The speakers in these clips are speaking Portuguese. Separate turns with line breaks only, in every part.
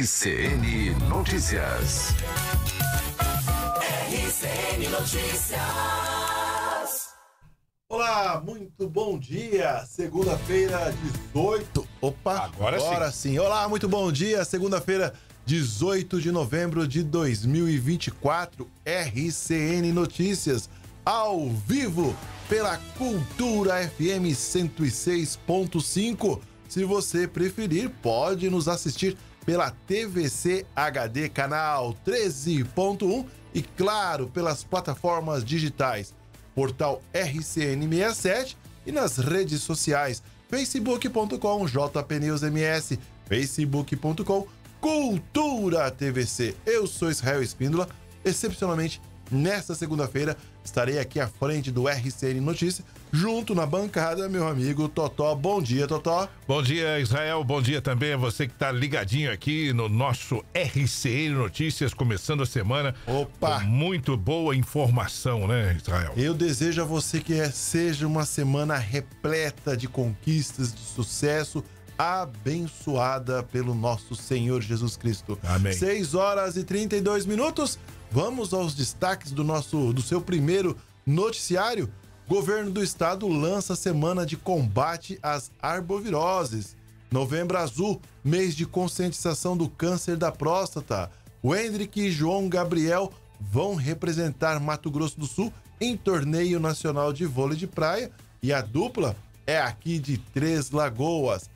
RCN Notícias.
RCN
Notícias. Olá, muito bom dia. Segunda-feira, 18. Opa, agora, agora sim. sim. Olá, muito bom dia. Segunda-feira, 18 de novembro de 2024. RCN Notícias. Ao vivo pela Cultura FM 106.5. Se você preferir, pode nos assistir pela TVC HD canal 13.1 e, claro, pelas plataformas digitais, portal RCN67 e nas redes sociais facebook.com jpnewsms, facebook.com Cultura TVC. Eu sou Israel Espíndola, excepcionalmente nesta segunda-feira Estarei aqui à frente do RCN Notícias junto na bancada, meu amigo Totó. Bom dia, Totó.
Bom dia, Israel. Bom dia também a você que está ligadinho aqui no nosso RCN Notícias, começando a semana. Opa! muito boa informação, né, Israel?
Eu desejo a você que é, seja uma semana repleta de conquistas, de sucesso abençoada pelo nosso Senhor Jesus Cristo. Amém. 6 horas e 32 minutos. Vamos aos destaques do nosso do seu primeiro noticiário. Governo do estado lança semana de combate às arboviroses. Novembro Azul, mês de conscientização do câncer da próstata. O Hendrick e João Gabriel vão representar Mato Grosso do Sul em torneio nacional de vôlei de praia e a dupla é aqui de Três Lagoas.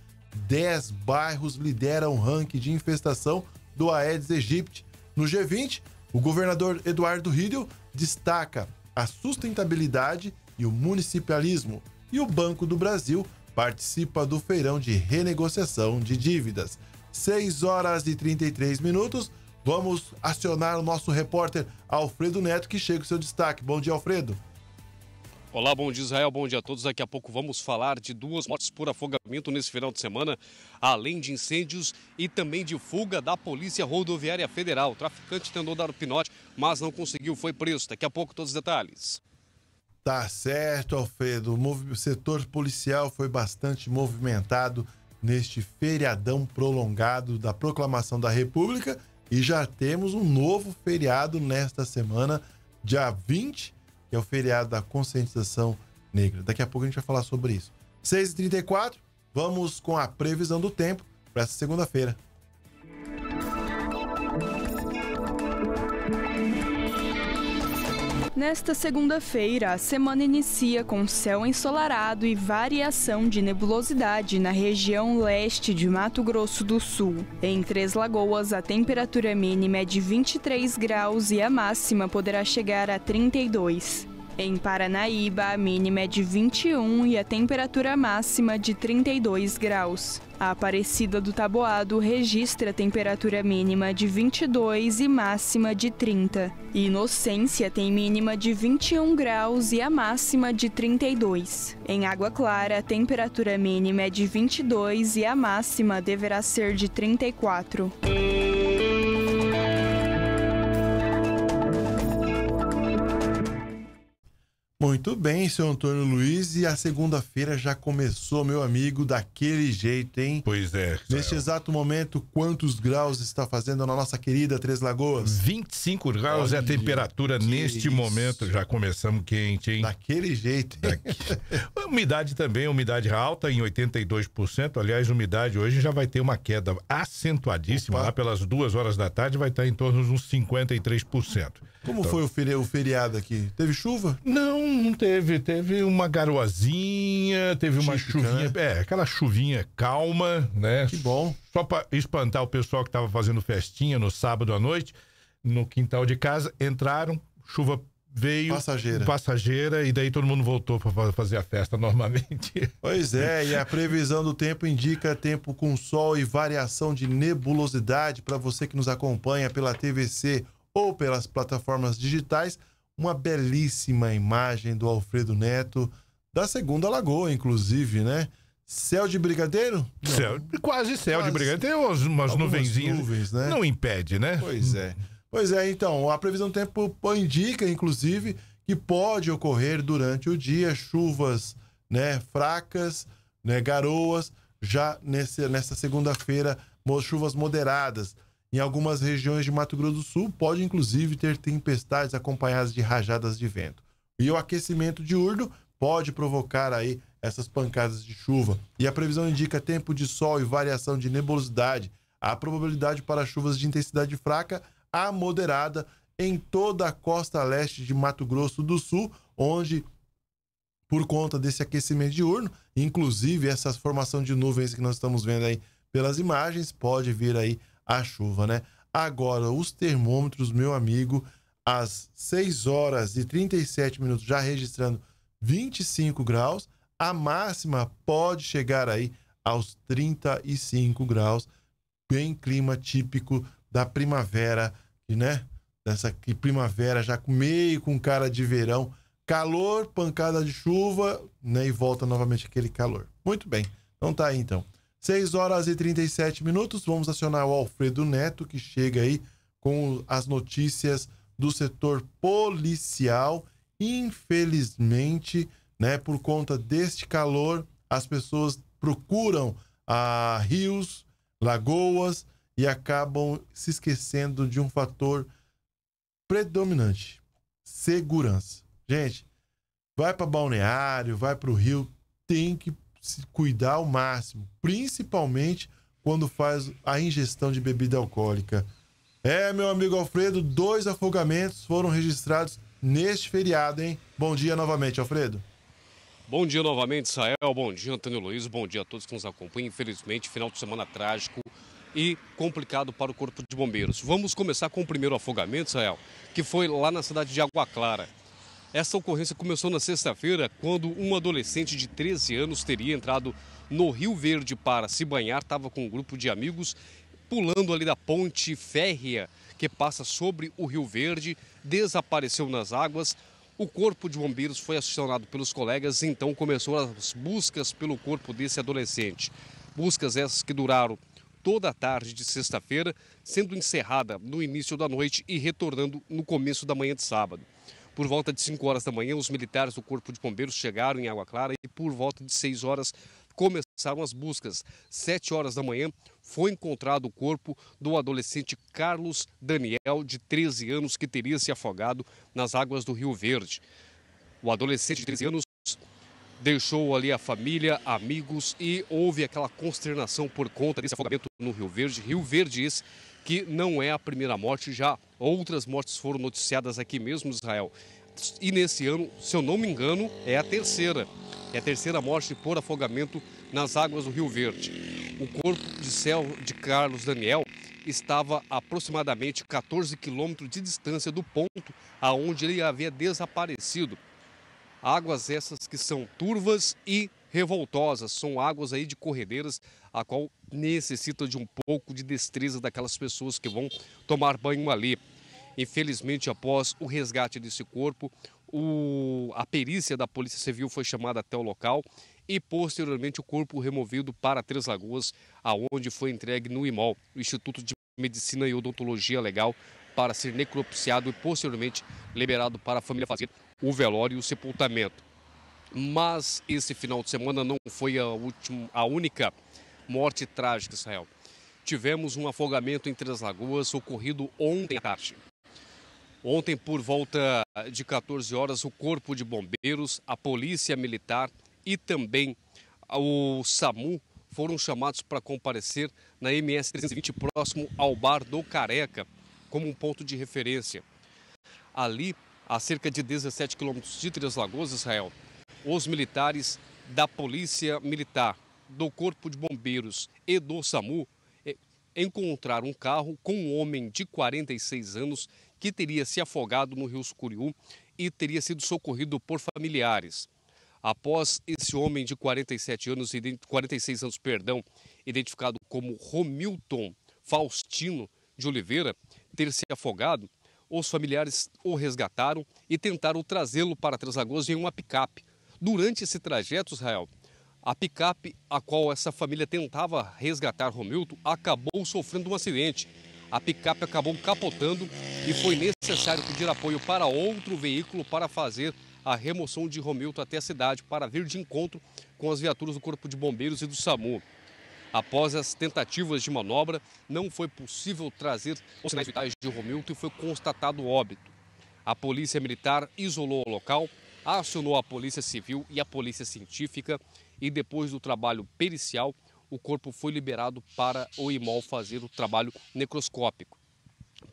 Dez bairros lideram o ranking de infestação do Aedes aegypti. No G20, o governador Eduardo Riedel destaca a sustentabilidade e o municipalismo, e o Banco do Brasil participa do feirão de renegociação de dívidas. 6 horas e 33 minutos. Vamos acionar o nosso repórter Alfredo Neto, que chega o seu destaque. Bom dia, Alfredo.
Olá, bom dia Israel, bom dia a todos. Daqui a pouco vamos falar de duas mortes por afogamento nesse final de semana, além de incêndios e também de fuga da Polícia Rodoviária Federal. O traficante tentou dar o pinote, mas não conseguiu, foi preso. Daqui a pouco todos os detalhes.
Tá certo, Alfredo. O setor policial foi bastante movimentado neste feriadão prolongado da proclamação da República e já temos um novo feriado nesta semana, dia 20 que é o feriado da conscientização negra. Daqui a pouco a gente vai falar sobre isso. 6h34, vamos com a previsão do tempo para essa segunda-feira.
Nesta segunda-feira, a semana inicia com céu ensolarado e variação de nebulosidade na região leste de Mato Grosso do Sul. Em Três Lagoas, a temperatura mínima é de 23 graus e a máxima poderá chegar a 32. Em Paranaíba, a mínima é de 21 e a temperatura máxima de 32 graus. A Aparecida do Taboado registra temperatura mínima de 22 e máxima de 30. Inocência tem mínima de 21 graus e a máxima de 32. Em Água Clara, a temperatura mínima é de 22 e a máxima deverá ser de 34.
Muito bem, seu Antônio Luiz. E a segunda-feira já começou, meu amigo, daquele jeito, hein? Pois é. Neste exato momento, quantos graus está fazendo na nossa querida Três Lagoas? 25 graus Olha, é a temperatura neste isso. momento.
Já começamos quente, hein? Daquele jeito. Hein? Daqui... umidade também, umidade alta em 82%. Aliás, umidade hoje já vai ter uma queda acentuadíssima. Opa. Lá pelas duas horas da tarde vai estar em torno de uns 53%. Como então...
foi o feriado
aqui? Teve chuva? Não, não teve. Teve uma garoazinha, teve uma chuvinha. Né? É, aquela chuvinha calma, né? Que bom. Só para espantar o pessoal que estava fazendo festinha no sábado à noite, no quintal de casa, entraram, chuva veio passageira. passageira e daí todo mundo voltou para fazer a festa normalmente.
Pois é, e a previsão do tempo indica tempo com sol e variação de nebulosidade para você que nos acompanha pela TVC ou pelas plataformas digitais uma belíssima imagem do Alfredo Neto, da Segunda Lagoa, inclusive, né? Céu de brigadeiro? Céu, quase céu quase. de brigadeiro, tem umas nuvenzinhas. Nuvens, né? Não
impede, né? Pois é.
Pois é, então, a previsão do tempo indica, inclusive, que pode ocorrer durante o dia chuvas né, fracas, né, garoas, já nesse, nessa segunda-feira, chuvas moderadas. Em algumas regiões de Mato Grosso do Sul, pode inclusive ter tempestades acompanhadas de rajadas de vento. E o aquecimento diurno pode provocar aí essas pancadas de chuva. E a previsão indica tempo de sol e variação de nebulosidade. A probabilidade para chuvas de intensidade fraca a moderada em toda a costa leste de Mato Grosso do Sul, onde por conta desse aquecimento diurno, inclusive essa formação de nuvens que nós estamos vendo aí pelas imagens, pode vir aí a chuva, né? Agora, os termômetros, meu amigo, às 6 horas e 37 minutos, já registrando 25 graus. A máxima pode chegar aí aos 35 graus, bem clima típico da primavera, né? Dessa primavera já meio com cara de verão, calor, pancada de chuva, né? E volta novamente aquele calor. Muito bem. Então tá aí então. 6 horas e 37 minutos. Vamos acionar o Alfredo Neto, que chega aí com as notícias do setor policial. Infelizmente, né, por conta deste calor, as pessoas procuram a ah, rios, lagoas e acabam se esquecendo de um fator predominante: segurança. Gente, vai para balneário, vai para o rio, tem que se cuidar ao máximo, principalmente quando faz a ingestão de bebida alcoólica. É, meu amigo Alfredo, dois afogamentos foram registrados neste feriado, hein? Bom dia novamente, Alfredo.
Bom dia novamente, Israel. Bom dia, Antônio Luiz. Bom dia a todos que nos acompanham. Infelizmente, final de semana trágico e complicado para o Corpo de Bombeiros. Vamos começar com o primeiro afogamento, Israel, que foi lá na cidade de Água Clara. Essa ocorrência começou na sexta-feira, quando um adolescente de 13 anos teria entrado no Rio Verde para se banhar, estava com um grupo de amigos, pulando ali da ponte férrea que passa sobre o Rio Verde, desapareceu nas águas. O corpo de bombeiros foi acionado pelos colegas, então começou as buscas pelo corpo desse adolescente. Buscas essas que duraram toda a tarde de sexta-feira, sendo encerrada no início da noite e retornando no começo da manhã de sábado. Por volta de 5 horas da manhã, os militares do Corpo de Bombeiros chegaram em Água Clara e por volta de 6 horas começaram as buscas. 7 horas da manhã foi encontrado o corpo do adolescente Carlos Daniel, de 13 anos, que teria se afogado nas águas do Rio Verde. O adolescente de 13 anos deixou ali a família, amigos e houve aquela consternação por conta desse afogamento no Rio Verde. Rio Verde esse que não é a primeira morte, já outras mortes foram noticiadas aqui mesmo, Israel. E nesse ano, se eu não me engano, é a terceira. É a terceira morte por afogamento nas águas do Rio Verde. O corpo de céu de Carlos Daniel estava a aproximadamente 14 quilômetros de distância do ponto aonde ele havia desaparecido. Águas essas que são turvas e revoltosas, são águas aí de corredeiras a qual necessita de um pouco de destreza daquelas pessoas que vão tomar banho ali. Infelizmente, após o resgate desse corpo, o, a perícia da Polícia Civil foi chamada até o local e posteriormente o corpo removido para Três Lagoas, aonde foi entregue no IMOL, o Instituto de Medicina e Odontologia Legal, para ser necropsiado e posteriormente liberado para a família fazer o velório e o sepultamento. Mas esse final de semana não foi a, última, a única morte trágica, Israel. Tivemos um afogamento em Três Lagoas ocorrido ontem à tarde. Ontem, por volta de 14 horas, o Corpo de Bombeiros, a Polícia Militar e também o SAMU foram chamados para comparecer na MS 320, próximo ao bar do Careca, como um ponto de referência. Ali, a cerca de 17 quilômetros de Três Lagoas, Israel, os militares da Polícia Militar, do Corpo de Bombeiros e do SAMU é, encontraram um carro com um homem de 46 anos que teria se afogado no rio Sucuriú e teria sido socorrido por familiares. Após esse homem de 47 anos, 46 anos, perdão, identificado como Romilton Faustino de Oliveira, ter se afogado, os familiares o resgataram e tentaram trazê-lo para Três Lagoas em uma picape. Durante esse trajeto, Israel, a picape a qual essa família tentava resgatar Romildo acabou sofrendo um acidente. A picape acabou capotando e foi necessário pedir apoio para outro veículo para fazer a remoção de Romildo até a cidade, para vir de encontro com as viaturas do Corpo de Bombeiros e do SAMU. Após as tentativas de manobra, não foi possível trazer os sinais vitais de Romildo e foi constatado óbito. A polícia militar isolou o local, acionou a polícia civil e a polícia científica e depois do trabalho pericial, o corpo foi liberado para o IMOL fazer o trabalho necroscópico.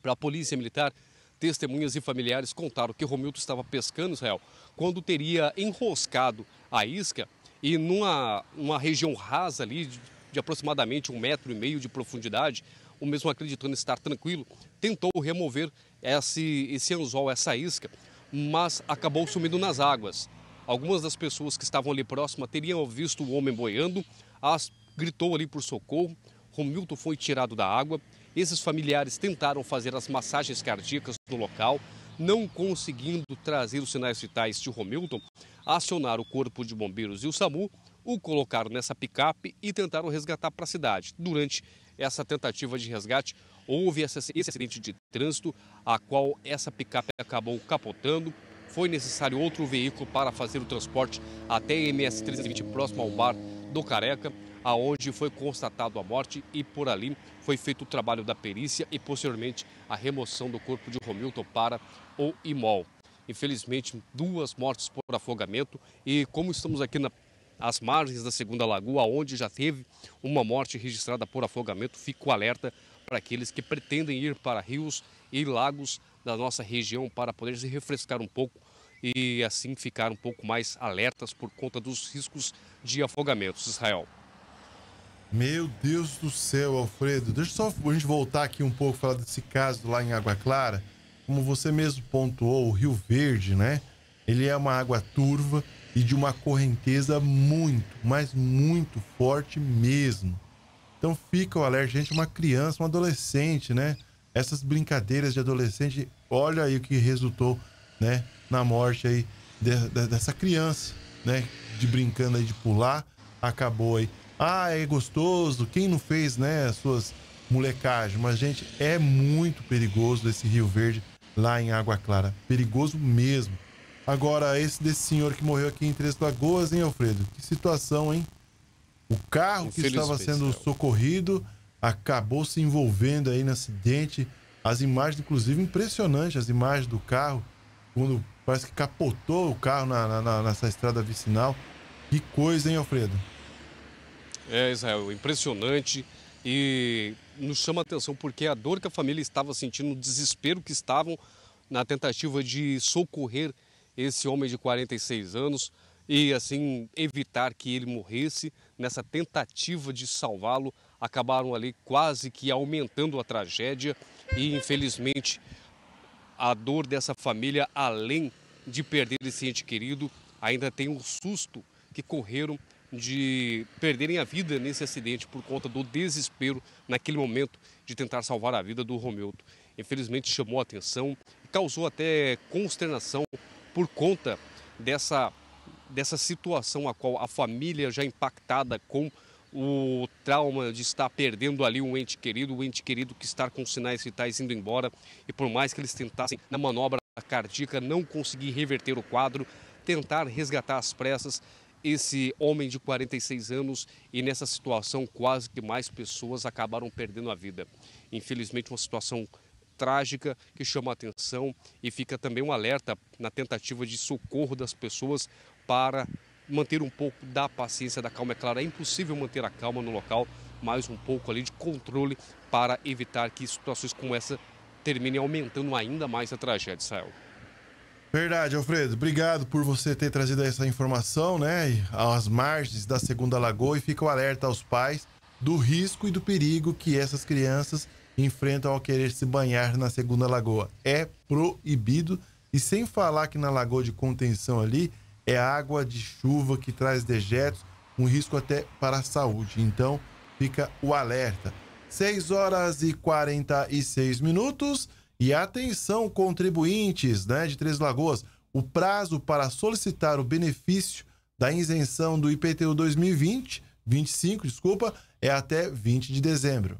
Para a polícia militar, testemunhas e familiares contaram que Romildo estava pescando Israel quando teria enroscado a isca e numa uma região rasa ali de, de aproximadamente um metro e meio de profundidade, o mesmo acreditando estar tranquilo, tentou remover esse, esse anzol, essa isca, mas acabou sumindo nas águas. Algumas das pessoas que estavam ali próximas teriam visto o homem boiando, as, gritou ali por socorro. Romilton foi tirado da água. Esses familiares tentaram fazer as massagens cardíacas no local, não conseguindo trazer os sinais vitais de Romilton, acionaram o corpo de bombeiros e o SAMU, o colocaram nessa picape e tentaram resgatar para a cidade. Durante essa tentativa de resgate, houve esse acidente de trânsito, a qual essa picape acabou capotando, foi necessário outro veículo para fazer o transporte até a MS 320, próximo ao bar do Careca, aonde foi constatado a morte e por ali foi feito o trabalho da perícia e posteriormente a remoção do corpo de Romilton para o IMOL. Infelizmente, duas mortes por afogamento e como estamos aqui na as margens da Segunda Lagoa, onde já teve uma morte registrada por afogamento. Fico alerta para aqueles que pretendem ir para rios e lagos da nossa região para poder se refrescar um pouco e assim ficar um pouco mais alertas por conta dos riscos de afogamentos. Israel.
Meu Deus do céu, Alfredo. Deixa só a gente voltar aqui um pouco, falar desse caso lá em Água Clara. Como você mesmo pontuou, o Rio Verde, né? Ele é uma água turva e de uma correnteza muito, mas muito forte mesmo. Então fica o alerta, gente, uma criança, um adolescente, né? Essas brincadeiras de adolescente Olha aí o que resultou, né, na morte aí de, de, dessa criança, né, de brincando aí de pular, acabou aí. Ah, é gostoso. Quem não fez, né, as suas molecagens? Mas gente, é muito perigoso esse Rio Verde lá em Água Clara, perigoso mesmo. Agora, esse desse senhor que morreu aqui em Três Lagoas, hein, Alfredo? Que situação, hein? O carro que estava sendo socorrido acabou se envolvendo aí no acidente as imagens, inclusive, impressionantes, as imagens do carro, quando parece que capotou o carro na, na, nessa estrada vicinal. Que coisa, hein, Alfredo?
É, Israel, impressionante e nos chama a atenção porque a dor que a família estava sentindo, o desespero que estavam na tentativa de socorrer esse homem de 46 anos e assim evitar que ele morresse nessa tentativa de salvá-lo, acabaram ali quase que aumentando a tragédia. E infelizmente a dor dessa família, além de perder esse ente querido, ainda tem um susto que correram de perderem a vida nesse acidente por conta do desespero naquele momento de tentar salvar a vida do Romildo. Infelizmente chamou a atenção e causou até consternação por conta dessa, dessa situação a qual a família já impactada com o trauma de estar perdendo ali um ente querido, o um ente querido que está com sinais vitais indo embora, e por mais que eles tentassem na manobra cardíaca não conseguir reverter o quadro, tentar resgatar às pressas esse homem de 46 anos e nessa situação quase que mais pessoas acabaram perdendo a vida. Infelizmente uma situação trágica que chama a atenção e fica também um alerta na tentativa de socorro das pessoas para manter um pouco da paciência, da calma. É claro, é impossível manter a calma no local, mas um pouco ali de controle para evitar que situações como essa terminem aumentando ainda mais a tragédia, Israel.
Verdade, Alfredo. Obrigado por você ter trazido essa informação, né? As margens da Segunda Lagoa e fica o alerta aos pais do risco e do perigo que essas crianças enfrentam ao querer se banhar na Segunda Lagoa. É proibido. E sem falar que na Lagoa de Contenção ali é água de chuva que traz dejetos, um risco até para a saúde. Então, fica o alerta. 6 horas e 46 minutos. E atenção, contribuintes né, de Três Lagoas, o prazo para solicitar o benefício da isenção do IPTU 2020, 25, desculpa, é até 20 de dezembro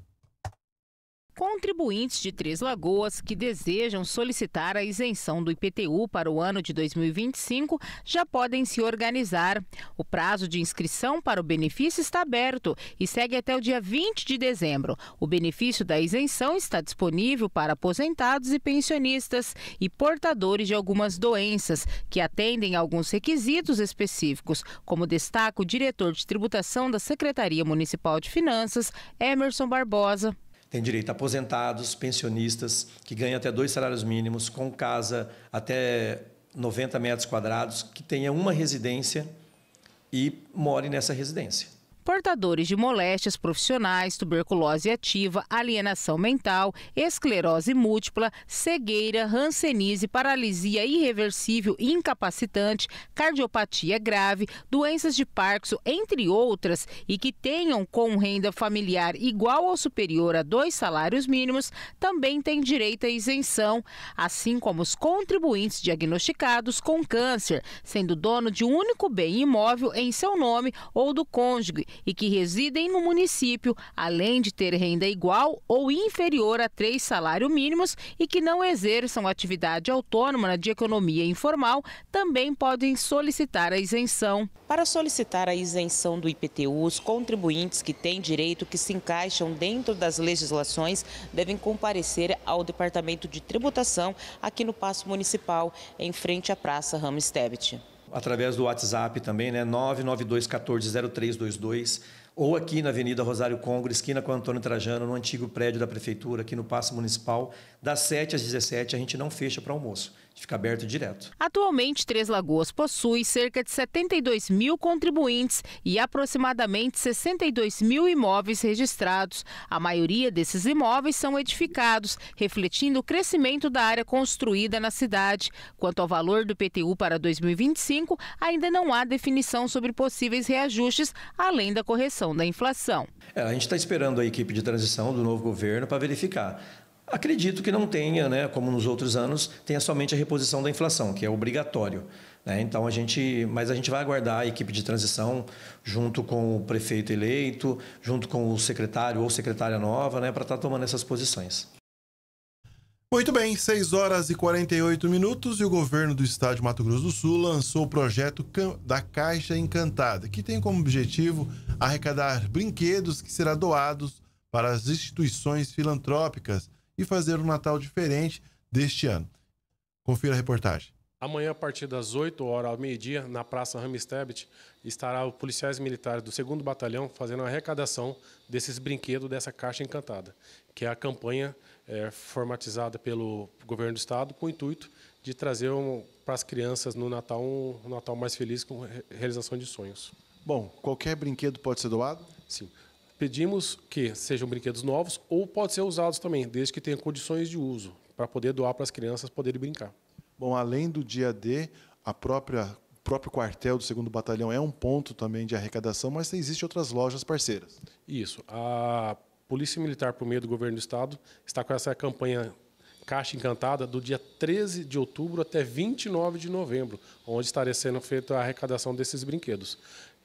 contribuintes de Três Lagoas que desejam solicitar a isenção do IPTU para o ano de 2025 já podem se organizar. O prazo de inscrição para o benefício está aberto e segue até o dia 20 de dezembro. O benefício da isenção está disponível para aposentados e pensionistas e portadores de algumas doenças que atendem a alguns requisitos específicos, como destaca o diretor de tributação da Secretaria Municipal de Finanças, Emerson Barbosa
tem direito a aposentados, pensionistas, que ganham até dois salários mínimos, com casa até 90 metros quadrados, que tenha uma residência e more nessa residência
portadores de moléstias profissionais, tuberculose ativa, alienação mental, esclerose múltipla, cegueira, rancenise, paralisia irreversível incapacitante, cardiopatia grave, doenças de Parkinson, entre outras, e que tenham com renda familiar igual ou superior a dois salários mínimos, também têm direito à isenção, assim como os contribuintes diagnosticados com câncer, sendo dono de um único bem imóvel em seu nome ou do cônjuge e que residem no município, além de ter renda igual ou inferior a três salários mínimos e que não exerçam atividade autônoma de economia informal, também podem solicitar a isenção. Para solicitar a isenção do IPTU, os contribuintes que têm direito que se encaixam dentro das legislações devem comparecer ao Departamento de Tributação aqui no Passo Municipal, em frente à Praça Ramos Tebet
através do WhatsApp também, né? 992 ou aqui na Avenida Rosário Congro, esquina com Antônio Trajano, no antigo prédio da Prefeitura, aqui no Passo Municipal, das 7 às 17 a gente não fecha para almoço fica aberto direto.
Atualmente, Três Lagoas possui cerca de 72 mil contribuintes e aproximadamente 62 mil imóveis registrados. A maioria desses imóveis são edificados, refletindo o crescimento da área construída na cidade. Quanto ao valor do PTU para 2025, ainda não há definição sobre possíveis reajustes, além da correção da inflação.
É, a gente está esperando a equipe de transição do novo governo para verificar Acredito que não tenha, né, como nos outros anos, tenha somente a reposição da inflação, que é obrigatório. Né? Então a gente, mas a gente vai aguardar a equipe de transição junto com o prefeito eleito, junto com o secretário ou secretária nova, né, para estar tá tomando essas posições.
Muito bem, 6 horas e 48 minutos e o governo do estado de Mato Grosso do Sul lançou o projeto da Caixa Encantada, que tem como objetivo arrecadar brinquedos que serão doados para as instituições filantrópicas e fazer um Natal diferente deste ano. Confira a reportagem.
Amanhã, a partir das 8 horas ao meio-dia, na Praça Ramstebet, estará os policiais militares do 2 Batalhão fazendo a arrecadação desses brinquedos dessa Caixa Encantada, que é a campanha é, formatizada pelo governo do Estado com o intuito de trazer um, para as crianças no Natal um, um Natal mais feliz com realização de sonhos. Bom, qualquer brinquedo pode ser doado? Sim pedimos que sejam brinquedos novos ou pode ser usados também, desde que tenha condições de uso, para poder doar para as crianças poderem brincar. Bom, além do dia D, a própria o próprio quartel do segundo batalhão é um ponto também de arrecadação, mas existem outras lojas parceiras. Isso. A Polícia Militar, por meio do governo do Estado, está com essa campanha Caixa Encantada do dia 13 de outubro até 29 de novembro, onde estaria sendo feita a arrecadação desses brinquedos.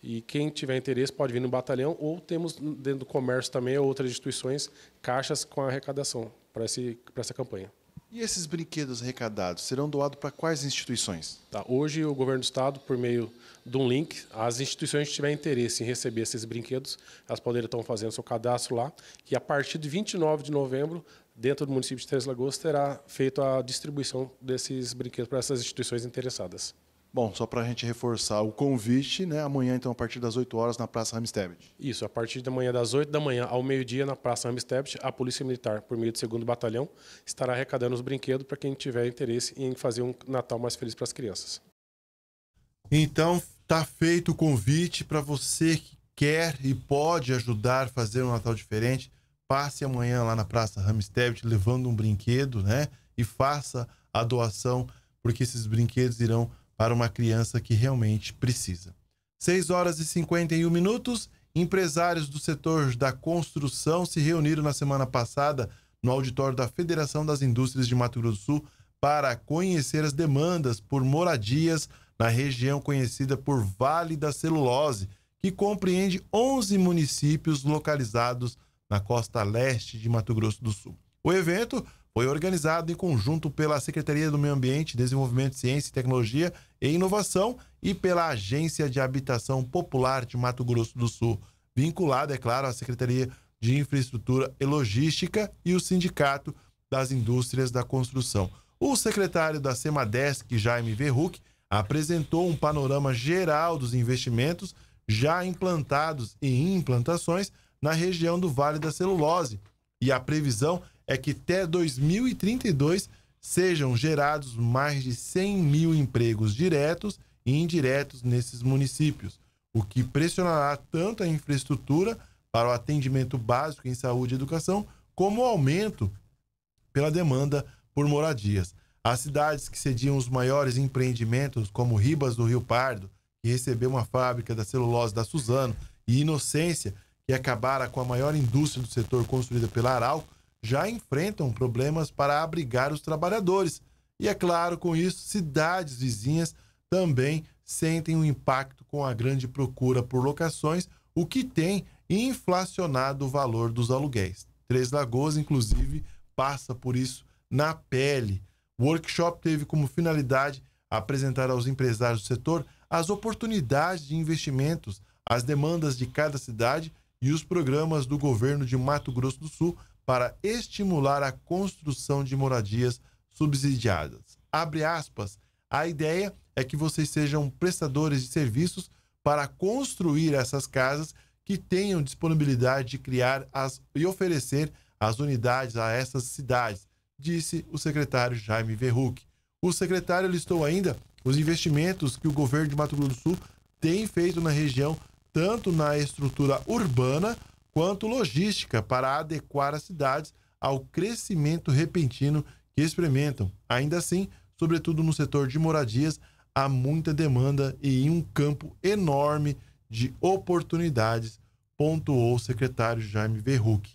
E quem tiver interesse pode vir no batalhão ou temos dentro do comércio também outras instituições caixas com arrecadação para essa campanha. E esses brinquedos arrecadados serão doados para quais instituições? Tá, hoje o governo do estado, por meio de um link, as instituições que tiverem interesse em receber esses brinquedos, elas poderão estar fazendo seu cadastro lá. E a partir de 29 de novembro, dentro do município de Três Lagoas, terá feito a distribuição desses brinquedos para essas instituições interessadas. Bom, só para a gente reforçar o convite, né? Amanhã, então, a partir das 8 horas na Praça Ramstedt. Isso, a partir da manhã das 8 da manhã ao meio-dia na Praça Ramstedt, a Polícia Militar, por meio do 2 Batalhão, estará arrecadando os brinquedos para quem tiver interesse em fazer um Natal mais feliz para as crianças.
Então, está feito o convite para você que quer e pode ajudar a fazer um Natal diferente. Passe amanhã lá na Praça Ramstedt levando um brinquedo, né? E faça a doação, porque esses brinquedos irão para uma criança que realmente precisa. 6 horas e 51 minutos. Empresários do setor da construção se reuniram na semana passada no auditório da Federação das Indústrias de Mato Grosso do Sul para conhecer as demandas por moradias na região conhecida por Vale da Celulose, que compreende 11 municípios localizados na costa leste de Mato Grosso do Sul. O evento foi organizado em conjunto pela Secretaria do Meio Ambiente, Desenvolvimento, Ciência, Tecnologia e Inovação e pela Agência de Habitação Popular de Mato Grosso do Sul, vinculada, é claro, à Secretaria de Infraestrutura e Logística e o Sindicato das Indústrias da Construção. O secretário da Semadesc, Jaime Verruc, apresentou um panorama geral dos investimentos já implantados e implantações na região do Vale da Celulose e a previsão é que até 2032 sejam gerados mais de 100 mil empregos diretos e indiretos nesses municípios, o que pressionará tanto a infraestrutura para o atendimento básico em saúde e educação, como o aumento pela demanda por moradias. As cidades que cediam os maiores empreendimentos, como Ribas do Rio Pardo, que recebeu uma fábrica da celulose da Suzano, e Inocência, que acabara com a maior indústria do setor construída pela Arauco, já enfrentam problemas para abrigar os trabalhadores. E é claro, com isso, cidades vizinhas também sentem um impacto com a grande procura por locações, o que tem inflacionado o valor dos aluguéis. Três Lagoas, inclusive, passa por isso na pele. O workshop teve como finalidade apresentar aos empresários do setor as oportunidades de investimentos, as demandas de cada cidade e os programas do governo de Mato Grosso do Sul para estimular a construção de moradias subsidiadas. Abre aspas. A ideia é que vocês sejam prestadores de serviços para construir essas casas que tenham disponibilidade de criar as, e oferecer as unidades a essas cidades, disse o secretário Jaime Verruc. O secretário listou ainda os investimentos que o governo de Mato Grosso do Sul tem feito na região, tanto na estrutura urbana quanto logística para adequar as cidades ao crescimento repentino que experimentam. Ainda assim, sobretudo no setor de moradias, há muita demanda e um campo enorme de oportunidades, pontuou o secretário Jaime Verruc.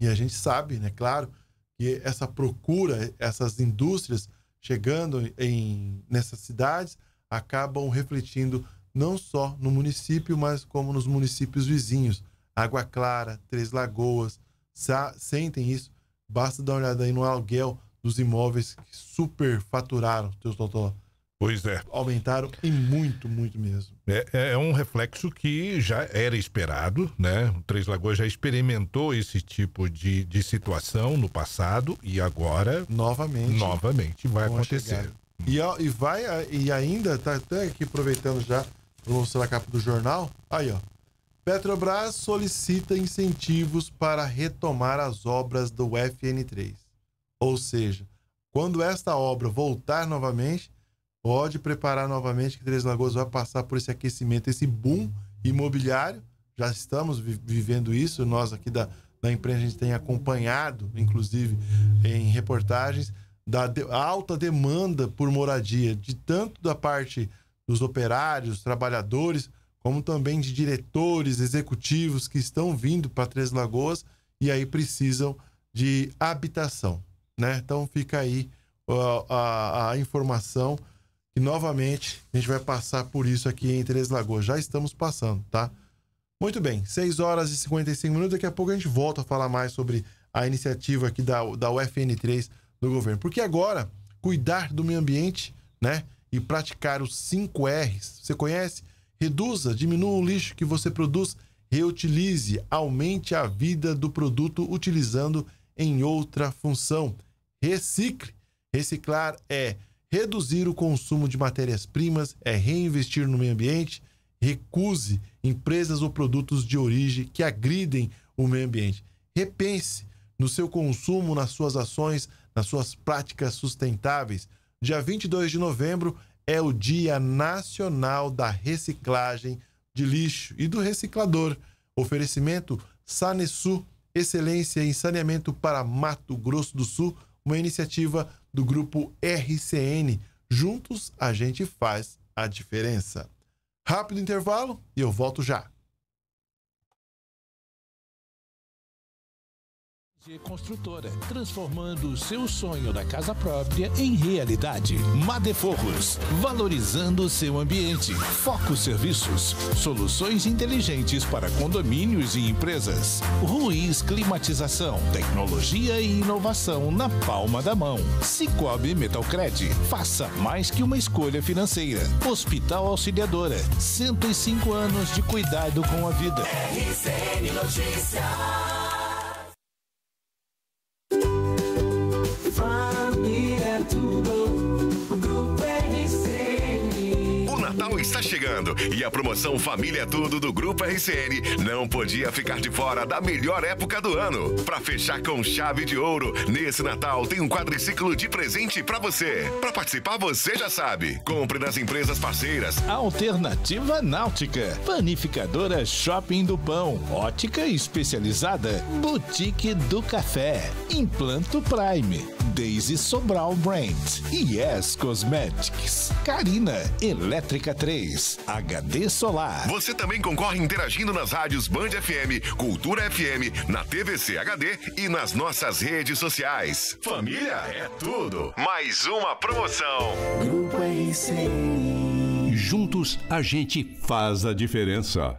E a gente sabe, né, claro, que essa procura, essas indústrias chegando em nessas cidades acabam refletindo não só no município, mas como nos municípios vizinhos. Água Clara, Três Lagoas, sentem isso. Basta dar uma olhada aí no aluguel dos imóveis que superfaturaram, teus totó. Pois é. Aumentaram e muito, muito mesmo.
É, é, é um reflexo que já era esperado, né? O Três Lagoas já experimentou esse tipo de, de situação no passado e agora. Novamente. Novamente vai acontecer.
E, e vai, e ainda, tá até aqui aproveitando já para mostrar a capa do jornal. Aí, ó. Petrobras solicita incentivos para retomar as obras do FN3. Ou seja, quando esta obra voltar novamente, pode preparar novamente que Três Lagoas vai passar por esse aquecimento, esse boom imobiliário. Já estamos vi vivendo isso, nós aqui da, da imprensa a gente tem acompanhado, inclusive em reportagens, da de alta demanda por moradia, de tanto da parte dos operários, trabalhadores, como também de diretores, executivos que estão vindo para Três Lagoas e aí precisam de habitação, né? Então fica aí a, a, a informação que novamente a gente vai passar por isso aqui em Três Lagoas. Já estamos passando, tá? Muito bem, 6 horas e 55 minutos. Daqui a pouco a gente volta a falar mais sobre a iniciativa aqui da, da UFN3 do governo. Porque agora, cuidar do meio ambiente, né? E praticar os 5 R's. Você conhece? Reduza, diminua o lixo que você produz, reutilize, aumente a vida do produto utilizando em outra função. Recicle. Reciclar é reduzir o consumo de matérias-primas, é reinvestir no meio ambiente. Recuse empresas ou produtos de origem que agridem o meio ambiente. Repense no seu consumo, nas suas ações, nas suas práticas sustentáveis. Dia 22 de novembro é o Dia Nacional da Reciclagem de Lixo e do Reciclador. Oferecimento Sanesu, excelência em saneamento para Mato Grosso do Sul, uma iniciativa do grupo RCN. Juntos a gente faz a diferença. Rápido intervalo e eu volto já.
Construtora, transformando o seu sonho da casa própria em realidade. Madeforros, valorizando o seu ambiente. Foco Serviços, soluções inteligentes para condomínios e empresas. Ruiz Climatização, tecnologia e inovação na palma da mão. Cicobi Metalcred, faça mais que uma escolha financeira. Hospital Auxiliadora, 105 anos de cuidado com a vida. RCN
Notícias.
está chegando e a promoção Família Tudo do Grupo RCN não podia ficar de fora da melhor época do ano. Para fechar com chave de ouro, nesse Natal tem um quadriciclo de presente para você. Para participar, você já sabe. Compre nas empresas parceiras.
Alternativa Náutica, Panificadora Shopping do Pão, Ótica Especializada, Boutique do Café, Implanto Prime. Daisy Sobral Brand, Yes Cosmetics, Karina, Elétrica 3, HD Solar.
Você também concorre interagindo nas rádios Band FM, Cultura FM, na TVC HD e nas nossas redes sociais. Família é tudo. Mais uma promoção. Grupo
RCI.
Juntos a gente
faz a diferença.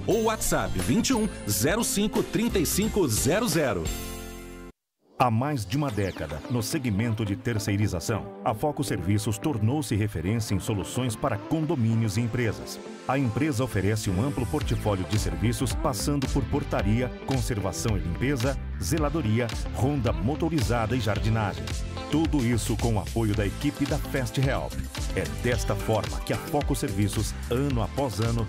Telegram ou WhatsApp 21 05
00. Há mais de uma década, no segmento de terceirização, a Foco Serviços tornou-se referência em soluções para condomínios e empresas. A empresa oferece um amplo portfólio de serviços passando por portaria, conservação e limpeza, zeladoria, ronda motorizada e jardinagem. Tudo isso com o apoio da equipe da Fest Help. É desta forma que a Foco Serviços, ano após ano,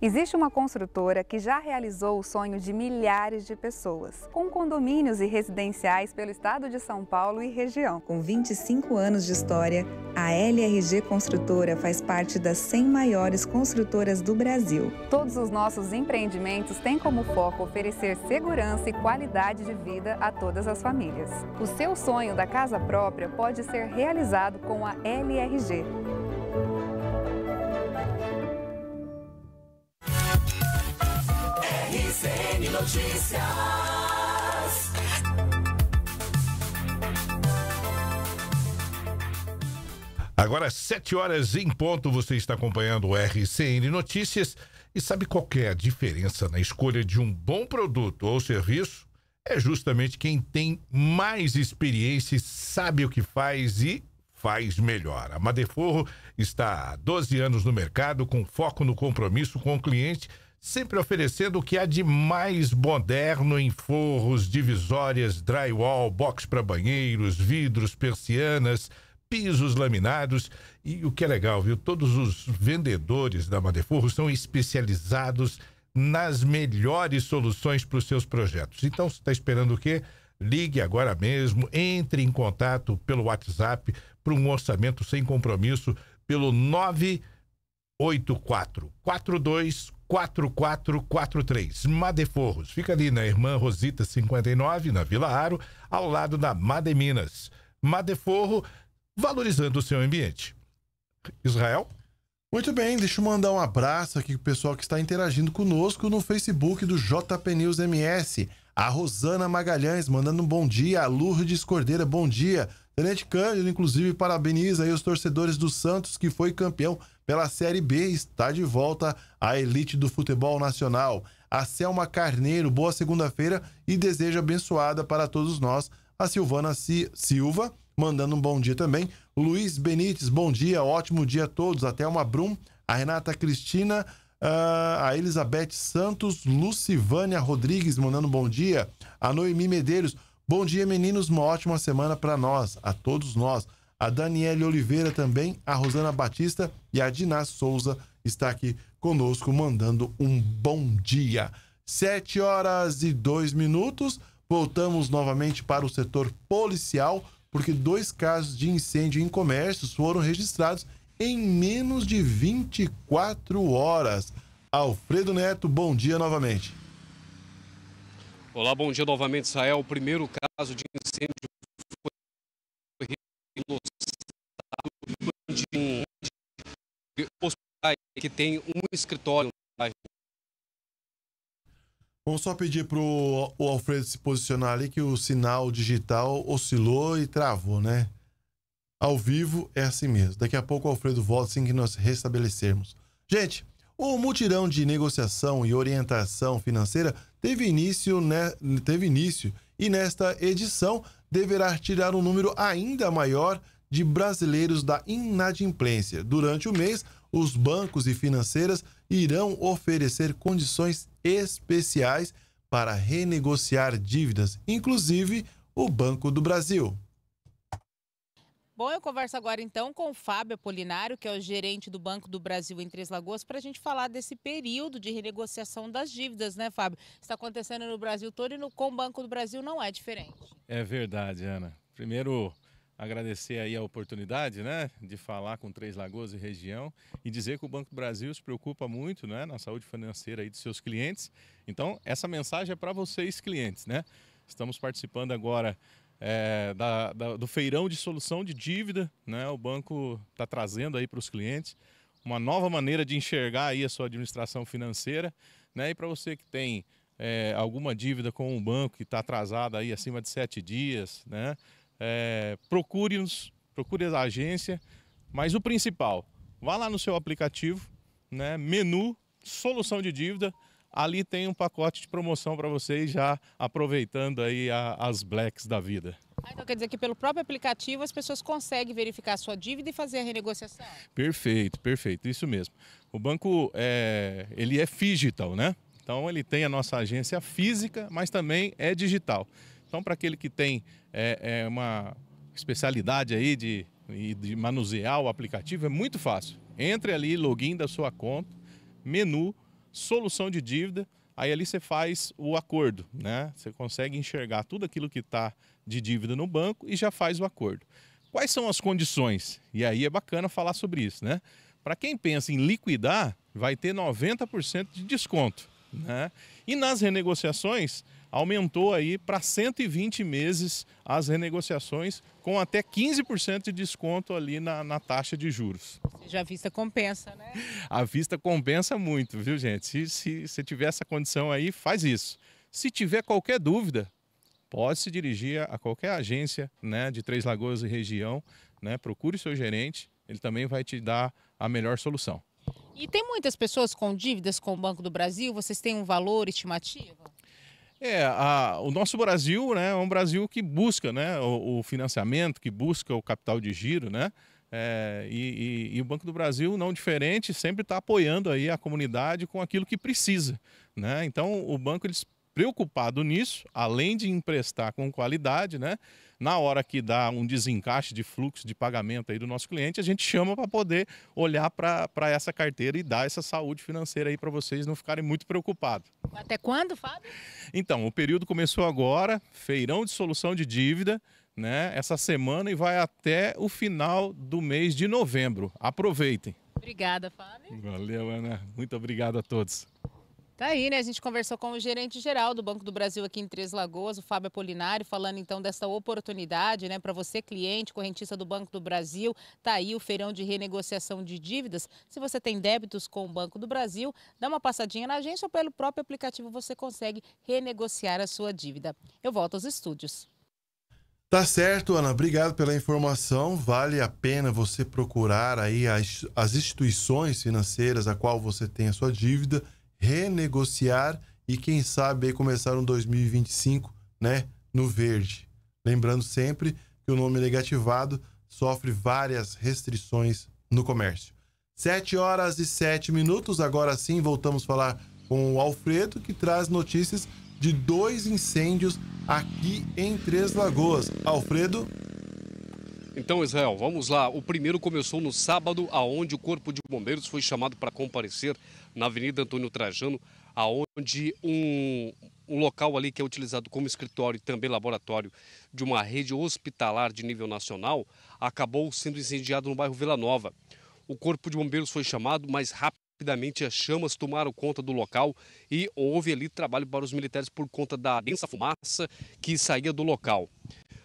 Existe uma construtora que já realizou o sonho de milhares de pessoas, com condomínios e residenciais pelo estado de São Paulo e região. Com 25 anos de história, a LRG Construtora faz parte das 100 maiores construtoras do Brasil. Todos os nossos empreendimentos têm como foco oferecer segurança e qualidade de vida a todas as famílias. O seu sonho da casa própria pode ser realizado com a LRG.
CBN Notícias.
Agora, sete horas em ponto, você está acompanhando o RCN Notícias. E sabe qual é a diferença na escolha de um bom produto ou serviço? É justamente quem tem mais experiência, sabe o que faz e faz melhor. A Madeforro está há 12 anos no mercado com foco no compromisso com o cliente sempre oferecendo o que há de mais moderno em forros, divisórias, drywall, box para banheiros, vidros, persianas, pisos laminados e o que é legal, viu? Todos os vendedores da Madeforro são especializados nas melhores soluções para os seus projetos. Então, você está esperando o quê? Ligue agora mesmo, entre em contato pelo WhatsApp para um orçamento sem compromisso pelo 984 42 4443. Madeforros. Fica ali na Irmã Rosita 59, na Vila Aro, ao lado da Made Minas. Madeforro, valorizando o seu ambiente.
Israel? Muito bem, deixa eu mandar um abraço aqui pro pessoal que está interagindo conosco no Facebook do JP News MS. A Rosana Magalhães mandando um bom dia. A Lourdes Cordeira, bom dia. Tenente Cândido, inclusive, parabeniza aí os torcedores do Santos, que foi campeão pela Série B está de volta a elite do futebol nacional. A Selma Carneiro, boa segunda-feira e desejo abençoada para todos nós. A Silvana Silva, mandando um bom dia também. Luiz Benites, bom dia, ótimo dia a todos. Até uma Brum, a Renata Cristina, ah, a Elizabeth Santos, Lucivânia Rodrigues, mandando um bom dia. A Noemi Medeiros, bom dia, meninos, uma ótima semana para nós, a todos nós a Daniele Oliveira também, a Rosana Batista e a Diná Souza está aqui conosco, mandando um bom dia. Sete horas e dois minutos, voltamos novamente para o setor policial, porque dois casos de incêndio em comércios foram registrados em menos de 24 horas. Alfredo Neto, bom dia novamente.
Olá, bom dia novamente, Israel. O primeiro caso de incêndio de um que tem um escritório na
Vamos só pedir para o Alfredo se posicionar ali que o sinal digital oscilou e travou, né? Ao vivo é assim mesmo. Daqui a pouco o Alfredo volta assim que nós restabelecermos. Gente, o mutirão de negociação e orientação financeira teve início, né, teve início e nesta edição deverá tirar um número ainda maior de brasileiros da inadimplência. Durante o mês, os bancos e financeiras irão oferecer condições especiais para renegociar dívidas, inclusive o Banco do Brasil.
Bom, eu converso agora então com o Fábio Apolinário, que é o gerente do Banco do Brasil em Três Lagoas, para a gente falar desse período de renegociação das dívidas, né, Fábio? Está acontecendo no Brasil todo e no, com o Banco do Brasil não é diferente.
É verdade, Ana. Primeiro, agradecer aí a oportunidade, né, de falar com Três Lagoas e região e dizer que o Banco do Brasil se preocupa muito, né, na saúde financeira aí dos seus clientes. Então, essa mensagem é para vocês, clientes, né? Estamos participando agora é, da, da, do feirão de solução de dívida, né? O banco está trazendo aí para os clientes uma nova maneira de enxergar aí a sua administração financeira, né? E para você que tem é, alguma dívida com um banco que está atrasada aí acima de sete dias, né? É, procure-nos, procure a agência, mas o principal, vá lá no seu aplicativo, né? Menu solução de dívida ali tem um pacote de promoção para vocês já aproveitando aí a, as blacks da vida.
Ah, então quer dizer que pelo próprio aplicativo as pessoas conseguem verificar a sua dívida e fazer a renegociação?
Perfeito, perfeito, isso mesmo. O banco é, ele é digital, né? Então ele tem a nossa agência física, mas também é digital. Então para aquele que tem é, é uma especialidade aí de, de manusear o aplicativo é muito fácil. Entre ali, login da sua conta, menu solução de dívida, aí ali você faz o acordo, né? Você consegue enxergar tudo aquilo que está de dívida no banco e já faz o acordo. Quais são as condições? E aí é bacana falar sobre isso, né? Para quem pensa em liquidar, vai ter 90% de desconto, né? E nas renegociações, aumentou aí para 120 meses as renegociações com até 15% de desconto ali na, na taxa de juros.
Já a vista compensa, né?
A vista compensa muito, viu gente? Se, se, se tiver essa condição aí, faz isso. Se tiver qualquer dúvida, pode se dirigir a qualquer agência né, de Três Lagoas e região, né, procure seu gerente, ele também vai te dar a melhor solução.
E tem muitas pessoas com dívidas com o Banco do Brasil, vocês têm um valor estimativo?
É, a, o nosso Brasil né, é um Brasil que busca né, o, o financiamento, que busca o capital de giro, né? É, e, e, e, o Banco do Brasil, não diferente, sempre está apoiando aí a comunidade com aquilo que precisa. Né? Então, o banco, eles preocupado nisso, além de emprestar com qualidade, né? Na hora que dá um desencaixe de fluxo de pagamento aí do nosso cliente, a gente chama para poder olhar para essa carteira e dar essa saúde financeira aí para vocês não ficarem muito preocupados.
Até quando, Fábio?
Então, o período começou agora, feirão de solução de dívida, né, essa semana e vai até o final do mês de novembro. Aproveitem. Obrigada, Fábio. Valeu, Ana. Muito obrigado a todos.
Tá aí, né? A gente conversou com o gerente geral do Banco do Brasil aqui em Três Lagoas, o Fábio Apolinário, falando então dessa oportunidade, né, para você, cliente, correntista do Banco do Brasil. Tá aí o feirão de renegociação de dívidas. Se você tem débitos com o Banco do Brasil, dá uma passadinha na agência ou pelo próprio aplicativo você consegue renegociar a sua dívida. Eu volto aos estúdios.
Tá certo, Ana. Obrigado pela informação. Vale a pena você procurar aí as, as instituições financeiras a qual você tem a sua dívida renegociar e quem sabe começar um 2025, né, no verde. Lembrando sempre que o nome negativado sofre várias restrições no comércio. 7 horas e 7 minutos, agora sim voltamos a falar com o Alfredo que traz notícias de dois incêndios aqui em Três Lagoas. Alfredo
então, Israel, vamos lá. O primeiro começou no sábado, aonde o Corpo de Bombeiros foi chamado para comparecer na Avenida Antônio Trajano, aonde um, um local ali que é utilizado como escritório e também laboratório de uma rede hospitalar de nível nacional, acabou sendo incendiado no bairro Vila Nova. O corpo de bombeiros foi chamado, mas rapidamente as chamas tomaram conta do local e houve ali trabalho para os militares por conta da densa fumaça que saía do local.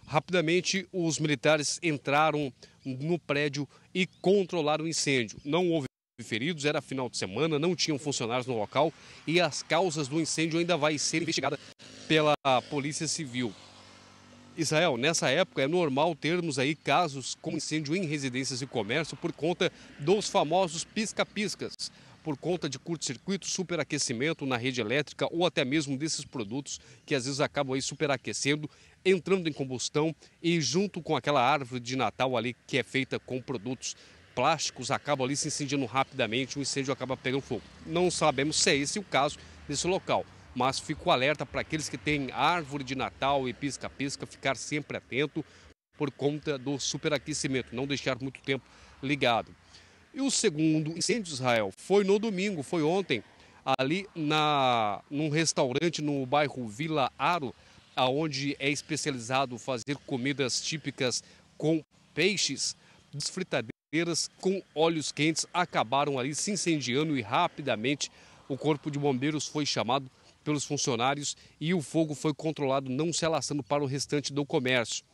Rapidamente, os militares entraram no prédio e controlaram o incêndio. Não houve feridos, era final de semana, não tinham funcionários no local e as causas do incêndio ainda vai ser investigada pela Polícia Civil. Israel, nessa época é normal termos aí casos com incêndio em residências e comércio por conta dos famosos pisca-piscas, por conta de curto-circuito, superaquecimento na rede elétrica ou até mesmo desses produtos que às vezes acabam aí superaquecendo, entrando em combustão e junto com aquela árvore de Natal ali que é feita com produtos plásticos acabam ali se incendiando rapidamente, o incêndio acaba pegando fogo. Não sabemos se é esse o caso nesse local, mas fico alerta para aqueles que têm árvore de Natal e pisca-pisca, ficar sempre atento por conta do superaquecimento, não deixar muito tempo ligado. E o segundo incêndio, Israel, foi no domingo, foi ontem, ali na, num restaurante no bairro Vila Aro, aonde é especializado fazer comidas típicas com peixes desfritadeiras carreteiras com óleos quentes acabaram ali se incendiando e rapidamente o corpo de bombeiros foi chamado pelos funcionários e o fogo foi controlado, não se alastrando para o restante do comércio.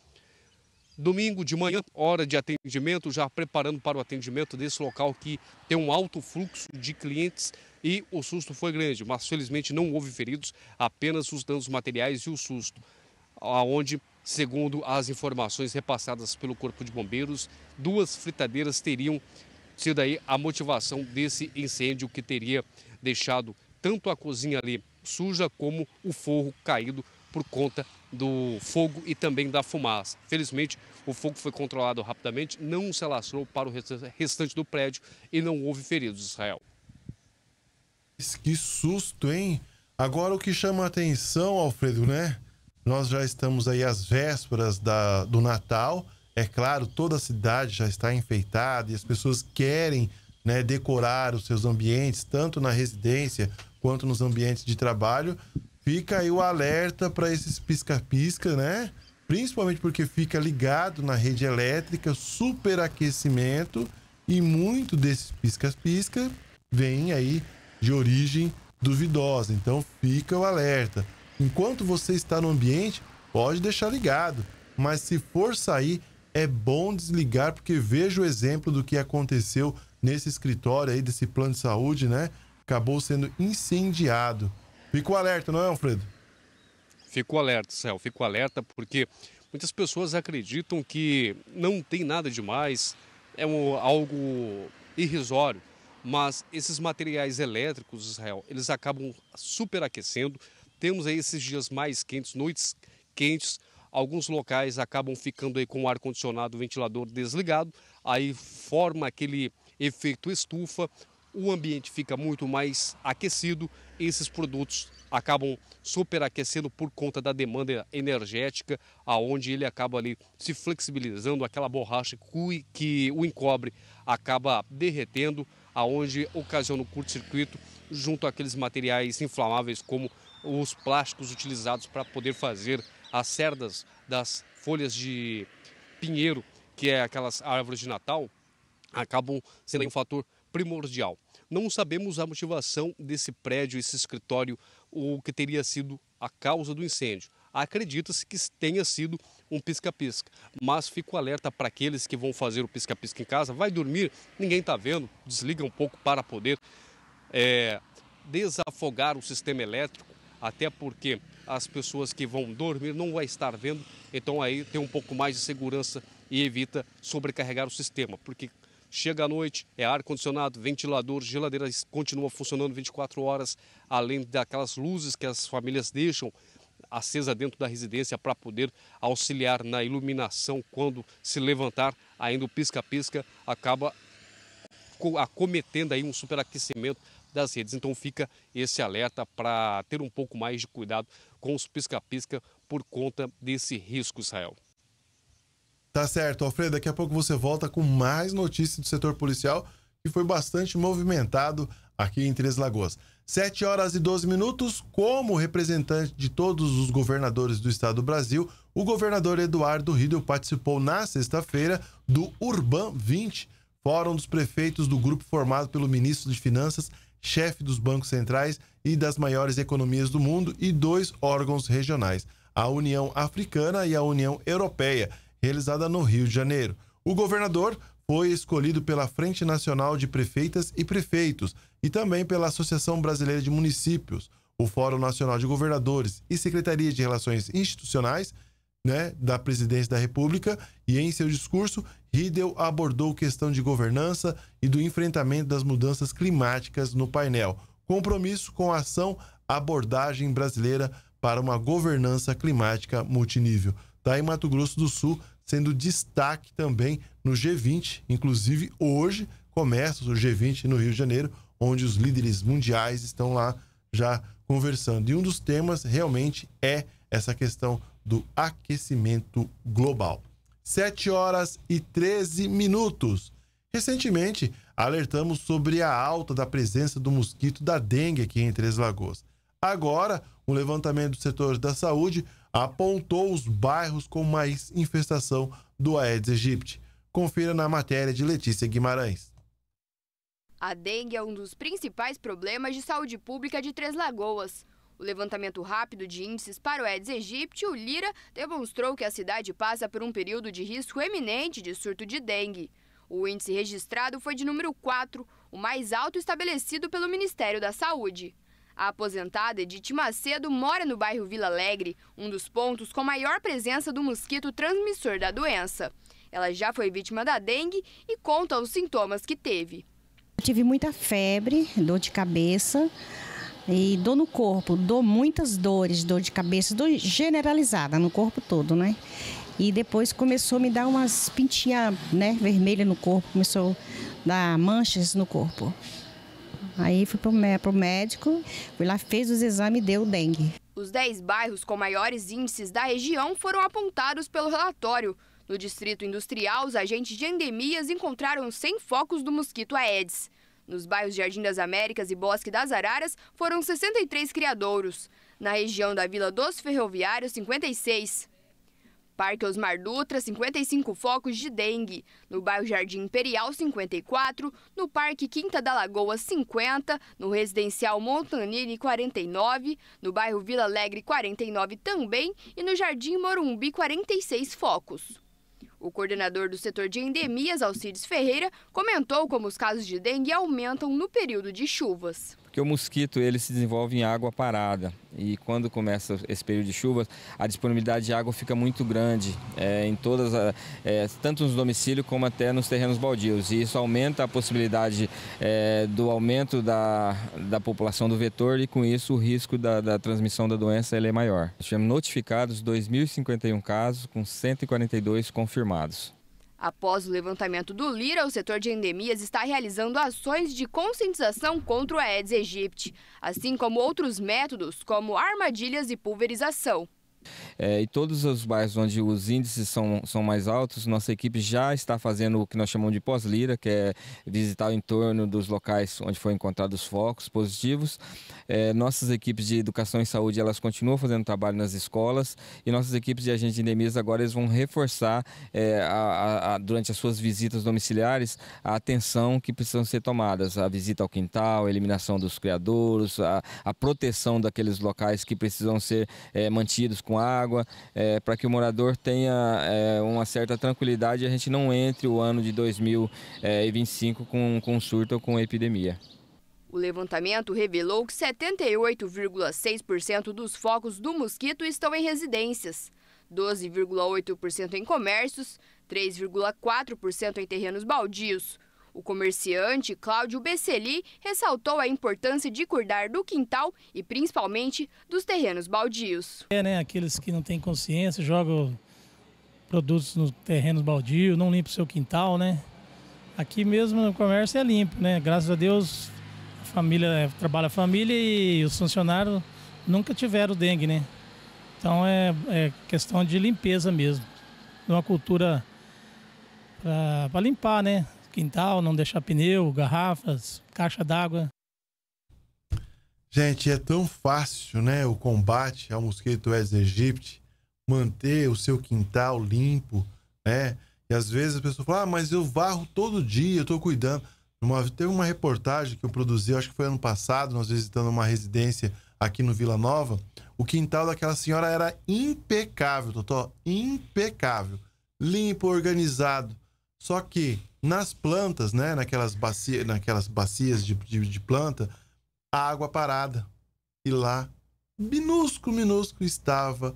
Domingo de manhã, hora de atendimento, já preparando para o atendimento desse local que tem um alto fluxo de clientes e o susto foi grande, mas felizmente não houve feridos, apenas os danos materiais e o susto, aonde Segundo as informações repassadas pelo Corpo de Bombeiros, duas fritadeiras teriam sido aí a motivação desse incêndio que teria deixado tanto a cozinha ali suja como o forro caído por conta do fogo e também da fumaça. Felizmente, o fogo foi controlado rapidamente, não se alastrou para o restante do prédio e não houve feridos, Israel.
Que susto, hein? Agora o que chama a atenção, Alfredo, né? Nós já estamos aí às vésperas da, do Natal. É claro, toda a cidade já está enfeitada e as pessoas querem né, decorar os seus ambientes, tanto na residência quanto nos ambientes de trabalho. Fica aí o alerta para esses pisca-pisca, né? Principalmente porque fica ligado na rede elétrica, superaquecimento e muito desses pisca-pisca vem aí de origem duvidosa. Então fica o alerta. Enquanto você está no ambiente, pode deixar ligado, mas se for sair, é bom desligar, porque veja o exemplo do que aconteceu nesse escritório aí desse plano de saúde, né? Acabou sendo incendiado. Ficou alerta, não é, Alfredo?
Ficou alerta, Céu. Ficou alerta porque muitas pessoas acreditam que não tem nada demais, é um, algo irrisório. Mas esses materiais elétricos, Israel, eles acabam superaquecendo, temos aí esses dias mais quentes, noites quentes, alguns locais acabam ficando aí com o ar-condicionado, ventilador desligado, aí forma aquele efeito estufa, o ambiente fica muito mais aquecido, esses produtos acabam superaquecendo por conta da demanda energética, aonde ele acaba ali se flexibilizando, aquela borracha que o encobre acaba derretendo, aonde ocasiona o curto-circuito junto àqueles materiais inflamáveis como os plásticos utilizados para poder fazer as cerdas das folhas de pinheiro, que é aquelas árvores de Natal, acabam sendo um fator primordial. Não sabemos a motivação desse prédio, esse escritório, o que teria sido a causa do incêndio. Acredita-se que tenha sido um pisca-pisca, mas fico alerta para aqueles que vão fazer o pisca-pisca em casa. Vai dormir, ninguém está vendo, desliga um pouco para poder é, desafogar o sistema elétrico até porque as pessoas que vão dormir não vai estar vendo, então aí tem um pouco mais de segurança e evita sobrecarregar o sistema, porque chega à noite, é ar-condicionado, ventilador, geladeira continua funcionando 24 horas, além daquelas luzes que as famílias deixam acesa dentro da residência para poder auxiliar na iluminação quando se levantar, ainda o pisca-pisca acaba acometendo aí um superaquecimento das redes. Então fica esse alerta para ter um pouco mais de cuidado com os pisca-pisca por conta desse risco, Israel.
Tá certo, Alfredo. Daqui a pouco você volta com mais notícias do setor policial, que foi bastante movimentado aqui em Três Lagoas. 7 horas e 12 minutos. Como representante de todos os governadores do estado do Brasil, o governador Eduardo Riedel participou na sexta-feira do Urban 20, Fórum dos Prefeitos do grupo formado pelo ministro de Finanças chefe dos bancos centrais e das maiores economias do mundo e dois órgãos regionais, a União Africana e a União Europeia, realizada no Rio de Janeiro. O governador foi escolhido pela Frente Nacional de Prefeitas e Prefeitos e também pela Associação Brasileira de Municípios, o Fórum Nacional de Governadores e Secretaria de Relações Institucionais. Né, da Presidência da República e em seu discurso Riedel abordou questão de governança e do enfrentamento das mudanças climáticas no painel. Compromisso com a ação Abordagem Brasileira para uma Governança Climática Multinível. Está em Mato Grosso do Sul, sendo destaque também no G20. Inclusive, hoje começa o G20 no Rio de Janeiro, onde os líderes mundiais estão lá já conversando. E um dos temas realmente é essa questão do aquecimento global. 7 horas e 13 minutos. Recentemente, alertamos sobre a alta da presença do mosquito da dengue aqui em Três Lagoas. Agora, o um levantamento do setor da saúde apontou os bairros com mais infestação do Aedes aegypti. Confira na matéria de Letícia Guimarães.
A dengue é um dos principais problemas de saúde pública de Três Lagoas. O levantamento rápido de índices para o Eds aegypti, o Lira, demonstrou que a cidade passa por um período de risco eminente de surto de dengue. O índice registrado foi de número 4, o mais alto estabelecido pelo Ministério da Saúde. A aposentada Edith Macedo mora no bairro Vila Alegre, um dos pontos com maior presença do mosquito transmissor da doença. Ela já foi vítima da dengue e conta os sintomas que teve.
Eu tive muita febre, dor de cabeça, e dor no corpo, dor, muitas dores, dor de cabeça, dor generalizada no corpo todo, né? E depois começou a me dar umas pintinhas né, vermelhas no corpo, começou a dar manchas no corpo. Aí fui para o médico, fui lá, fez os exames e deu dengue.
Os 10 bairros com maiores índices da região foram apontados pelo relatório. No distrito industrial, os agentes de endemias encontraram 100 focos do mosquito Aedes. Nos bairros Jardim das Américas e Bosque das Araras, foram 63 criadouros. Na região da Vila dos Ferroviários, 56. Parque Osmar Dutra, 55 focos de dengue. No bairro Jardim Imperial, 54. No Parque Quinta da Lagoa, 50. No Residencial Montanini, 49. No bairro Vila Alegre, 49 também. E no Jardim Morumbi, 46 focos. O coordenador do setor de endemias, Alcides Ferreira, comentou como os casos de dengue aumentam no período de chuvas.
Porque o mosquito ele se desenvolve em água parada e quando começa esse período de chuvas, a disponibilidade de água fica muito grande é, em todas, é, é, tanto nos domicílios como até nos terrenos baldios. E isso aumenta a possibilidade é, do aumento da, da população do vetor e com isso o risco da, da transmissão da doença ele é maior. tivemos notificados 2.051 casos com 142 confirmados.
Após o levantamento do Lira, o setor de endemias está realizando ações de conscientização contra o Aedes aegypti, assim como outros métodos como armadilhas e pulverização.
É, e todos os bairros onde os índices são, são mais altos, nossa equipe já está fazendo o que nós chamamos de pós-lira, que é visitar o entorno dos locais onde foram encontrados focos positivos. É, nossas equipes de educação e saúde, elas continuam fazendo trabalho nas escolas e nossas equipes de agentes de endemias agora eles vão reforçar é, a, a, durante as suas visitas domiciliares a atenção que precisam ser tomadas, a visita ao quintal, a eliminação dos criadouros, a, a proteção daqueles locais que precisam ser é, mantidos com água, é, para que o morador tenha é, uma certa tranquilidade e a gente não entre o ano de 2025 com, com surto ou com epidemia.
O levantamento revelou que 78,6% dos focos do mosquito estão em residências, 12,8% em comércios, 3,4% em terrenos baldios, o comerciante Cláudio Besseli ressaltou a importância de cuidar do quintal e principalmente dos terrenos baldios.
É, né,
aqueles que não têm consciência jogam produtos nos terrenos baldios, não limpam o seu quintal, né? Aqui mesmo no comércio é limpo, né? Graças a Deus, a família é, trabalha a família e os funcionários nunca tiveram dengue, né? Então é, é questão de limpeza mesmo, de uma cultura para limpar, né? quintal, não deixar pneu, garrafas, caixa d'água.
Gente, é tão fácil, né? O combate ao mosquito Aedes aegypti, manter o seu quintal limpo, né? E às vezes a pessoa fala, ah, mas eu varro todo dia, eu tô cuidando. Uma, teve uma reportagem que eu produzi, acho que foi ano passado, nós visitando uma residência aqui no Vila Nova. O quintal daquela senhora era impecável, Totó, impecável. Limpo, organizado. Só que nas plantas, né? Naquelas, bacia, naquelas bacias de, de, de planta, a água parada. E lá, minúsculo, minúsculo, estava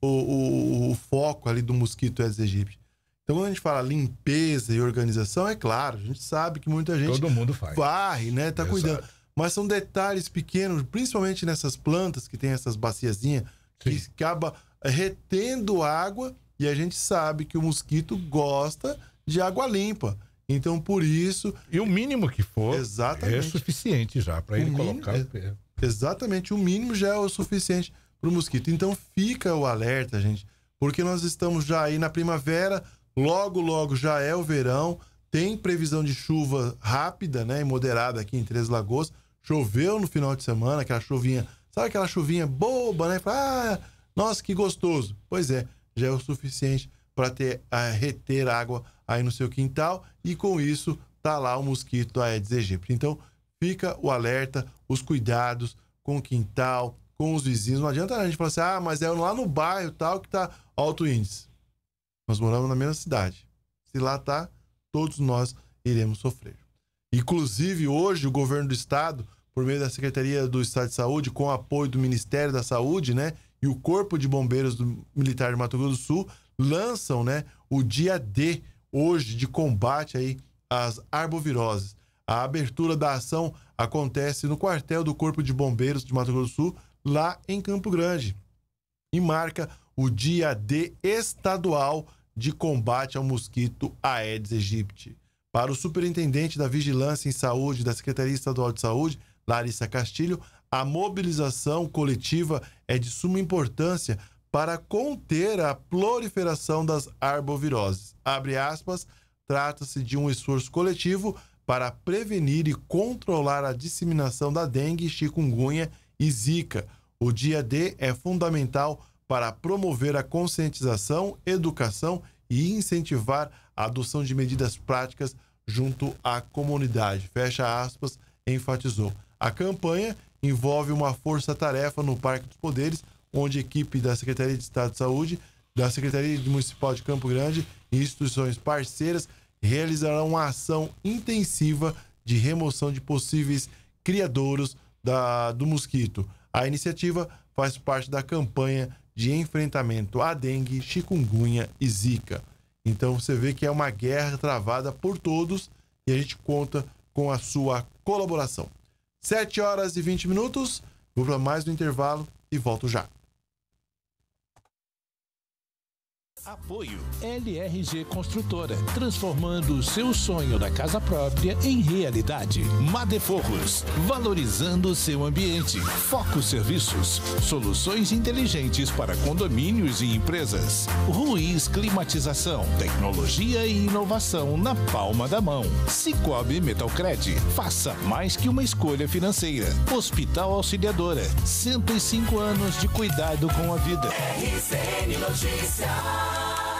o, o, o foco ali do mosquito Aedes aegypti. Então, quando a gente fala limpeza e organização, é claro, a gente sabe que muita gente. Todo mundo faz. Varre, né? Tá Exato. cuidando. Mas são detalhes pequenos, principalmente nessas plantas que tem essas baciazinhas, que acaba é, retendo água e a gente sabe que o mosquito gosta de água limpa. Então, por isso. E o mínimo que for é exatamente, é suficiente já para ele mínimo, colocar. É pé. exatamente, o mínimo já é o suficiente para o mosquito. Então, fica o alerta, gente, porque nós estamos já aí na primavera, logo, logo já é o verão, tem previsão de chuva rápida né, e moderada aqui em Três Lagoas. Choveu no final de semana, aquela chuvinha, sabe aquela chuvinha boba, né? Ah, nossa, que gostoso. Pois é, já é o suficiente para ter eh, a reter água aí no seu quintal e com isso tá lá o mosquito Aedes aegypti. Então, fica o alerta, os cuidados com o quintal, com os vizinhos. Não adianta a gente falar assim, ah, mas é lá no bairro tal que tá alto índice. Nós moramos na mesma cidade. Se lá tá, todos nós iremos sofrer. Inclusive, hoje, o governo do estado, por meio da Secretaria do Estado de Saúde, com apoio do Ministério da Saúde, né, e o Corpo de Bombeiros do Militar de Mato Grosso do Sul, lançam, né, o dia D hoje de combate aí às arboviroses. A abertura da ação acontece no quartel do Corpo de Bombeiros de Mato Grosso do Sul, lá em Campo Grande, e marca o dia D estadual de combate ao mosquito Aedes aegypti. Para o superintendente da Vigilância em Saúde da Secretaria Estadual de Saúde, Larissa Castilho, a mobilização coletiva é de suma importância para conter a proliferação das arboviroses. Abre aspas, trata-se de um esforço coletivo para prevenir e controlar a disseminação da dengue, chikungunya e zika. O dia D é fundamental para promover a conscientização, educação e incentivar a adoção de medidas práticas junto à comunidade. Fecha aspas, enfatizou. A campanha envolve uma força-tarefa no Parque dos Poderes onde equipe da Secretaria de Estado de Saúde, da Secretaria Municipal de Campo Grande e instituições parceiras realizarão uma ação intensiva de remoção de possíveis criadouros da, do mosquito. A iniciativa faz parte da campanha de enfrentamento à dengue, chikungunya e zika. Então você vê que é uma guerra travada por todos e a gente conta com a sua colaboração. 7 horas e 20 minutos, vou para mais um intervalo e volto já.
Apoio LRG Construtora, transformando o seu sonho da casa própria em realidade. Madeforros, valorizando o seu ambiente. Foco Serviços, soluções inteligentes para condomínios e empresas. Ruiz Climatização, tecnologia e inovação na palma da mão. Cicobi Metalcred, faça mais que uma escolha financeira. Hospital Auxiliadora, 105 anos de cuidado com a vida.
RCN Notícias. love.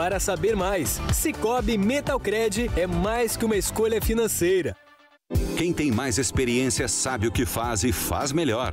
para saber mais, Cicobi Metalcred é mais que uma escolha financeira.
Quem tem mais experiência sabe o que faz e faz melhor.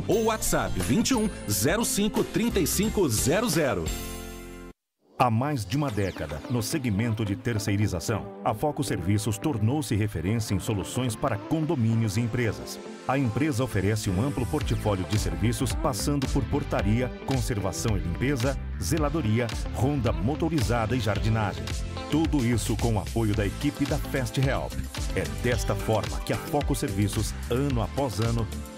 Telegram ou WhatsApp 21 05 35
00. Há mais de uma década, no segmento de terceirização, a Foco Serviços tornou-se referência em soluções para condomínios e empresas. A empresa oferece um amplo portfólio de serviços passando por portaria, conservação e limpeza, zeladoria, ronda motorizada e jardinagem. Tudo isso com o apoio da equipe da Feste Help. É desta forma que a Foco Serviços, ano após ano,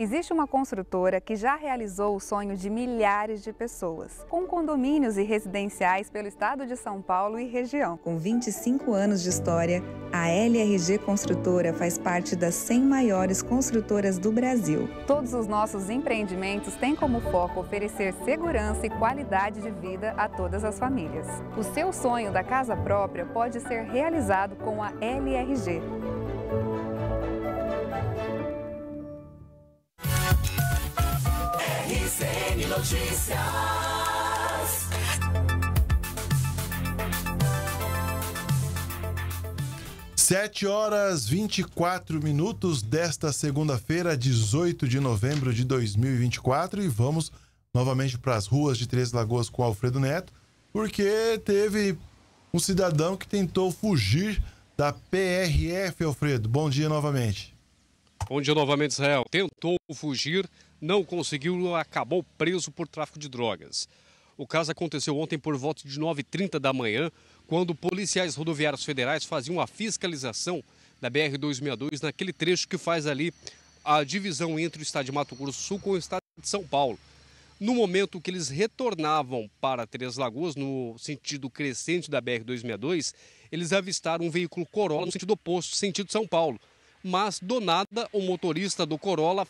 Existe uma construtora que já realizou o sonho de milhares de pessoas, com condomínios e residenciais pelo estado de São Paulo e região. Com 25 anos de história, a LRG Construtora faz parte das 100 maiores construtoras do Brasil. Todos os nossos empreendimentos têm como foco oferecer segurança e qualidade de vida a todas as famílias. O seu sonho da casa própria pode ser realizado com a LRG.
RCN Notícias.
Sete horas 24 minutos desta segunda-feira, 18 de novembro de 2024, e vamos novamente para as ruas de Três Lagoas com Alfredo Neto, porque teve um cidadão que tentou fugir da PRF, Alfredo. Bom dia novamente
onde novamente Israel tentou fugir, não conseguiu e acabou preso por tráfico de drogas. O caso aconteceu ontem por volta de 9h30 da manhã, quando policiais rodoviários federais faziam a fiscalização da BR-262 naquele trecho que faz ali a divisão entre o estado de Mato Grosso do Sul com o estado de São Paulo. No momento que eles retornavam para Três Lagoas, no sentido crescente da BR-262, eles avistaram um veículo Corolla no sentido oposto, sentido São Paulo mas do nada o motorista do Corolla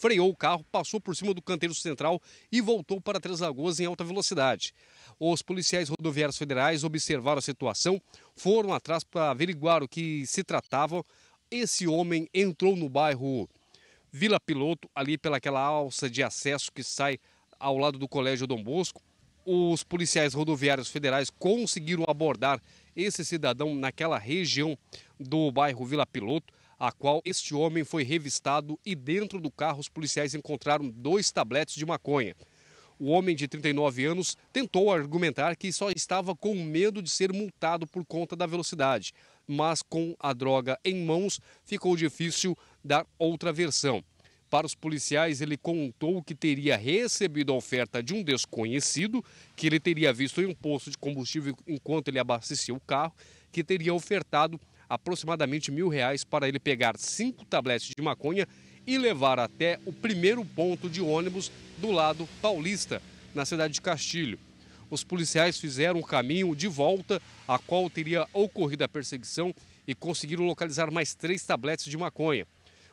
freou o carro, passou por cima do canteiro central e voltou para Três Lagoas em alta velocidade. Os policiais rodoviários federais observaram a situação, foram atrás para averiguar o que se tratava. Esse homem entrou no bairro Vila Piloto, ali pelaquela alça de acesso que sai ao lado do Colégio Dom Bosco. Os policiais rodoviários federais conseguiram abordar esse cidadão naquela região do bairro Vila Piloto a qual este homem foi revistado e dentro do carro os policiais encontraram dois tabletes de maconha. O homem de 39 anos tentou argumentar que só estava com medo de ser multado por conta da velocidade, mas com a droga em mãos ficou difícil dar outra versão. Para os policiais, ele contou que teria recebido a oferta de um desconhecido, que ele teria visto em um posto de combustível enquanto ele abastecia o carro, que teria ofertado aproximadamente mil reais para ele pegar cinco tabletes de maconha e levar até o primeiro ponto de ônibus do lado paulista, na cidade de Castilho. Os policiais fizeram o caminho de volta, a qual teria ocorrido a perseguição, e conseguiram localizar mais três tabletes de maconha.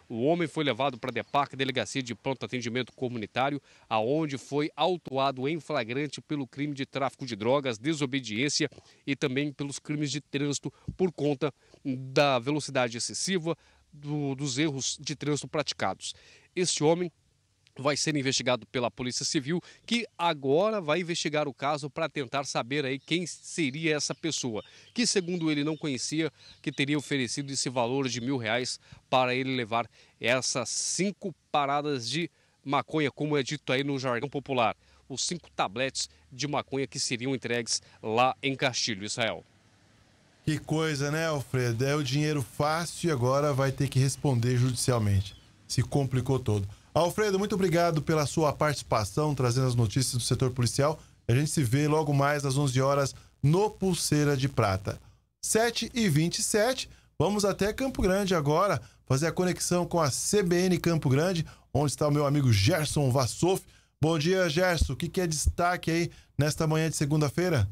O homem foi levado para a DEPAC, Delegacia de Pronto Atendimento Comunitário, aonde foi autuado em flagrante pelo crime de tráfico de drogas, desobediência e também pelos crimes de trânsito por conta da velocidade excessiva, do, dos erros de trânsito praticados. Este homem vai ser investigado pela Polícia Civil, que agora vai investigar o caso para tentar saber aí quem seria essa pessoa, que segundo ele não conhecia, que teria oferecido esse valor de mil reais para ele levar essas cinco paradas de maconha, como é dito aí no jargão popular, os cinco tabletes de maconha que seriam entregues lá em Castilho, Israel.
Que coisa, né, Alfredo? É o dinheiro fácil e agora vai ter que responder judicialmente. Se complicou todo. Alfredo, muito obrigado pela sua participação, trazendo as notícias do setor policial. A gente se vê logo mais às 11 horas no Pulseira de Prata. 7 e 27 vamos até Campo Grande agora, fazer a conexão com a CBN Campo Grande, onde está o meu amigo Gerson Vassouf. Bom dia, Gerson. O que, que é destaque aí nesta manhã de segunda-feira?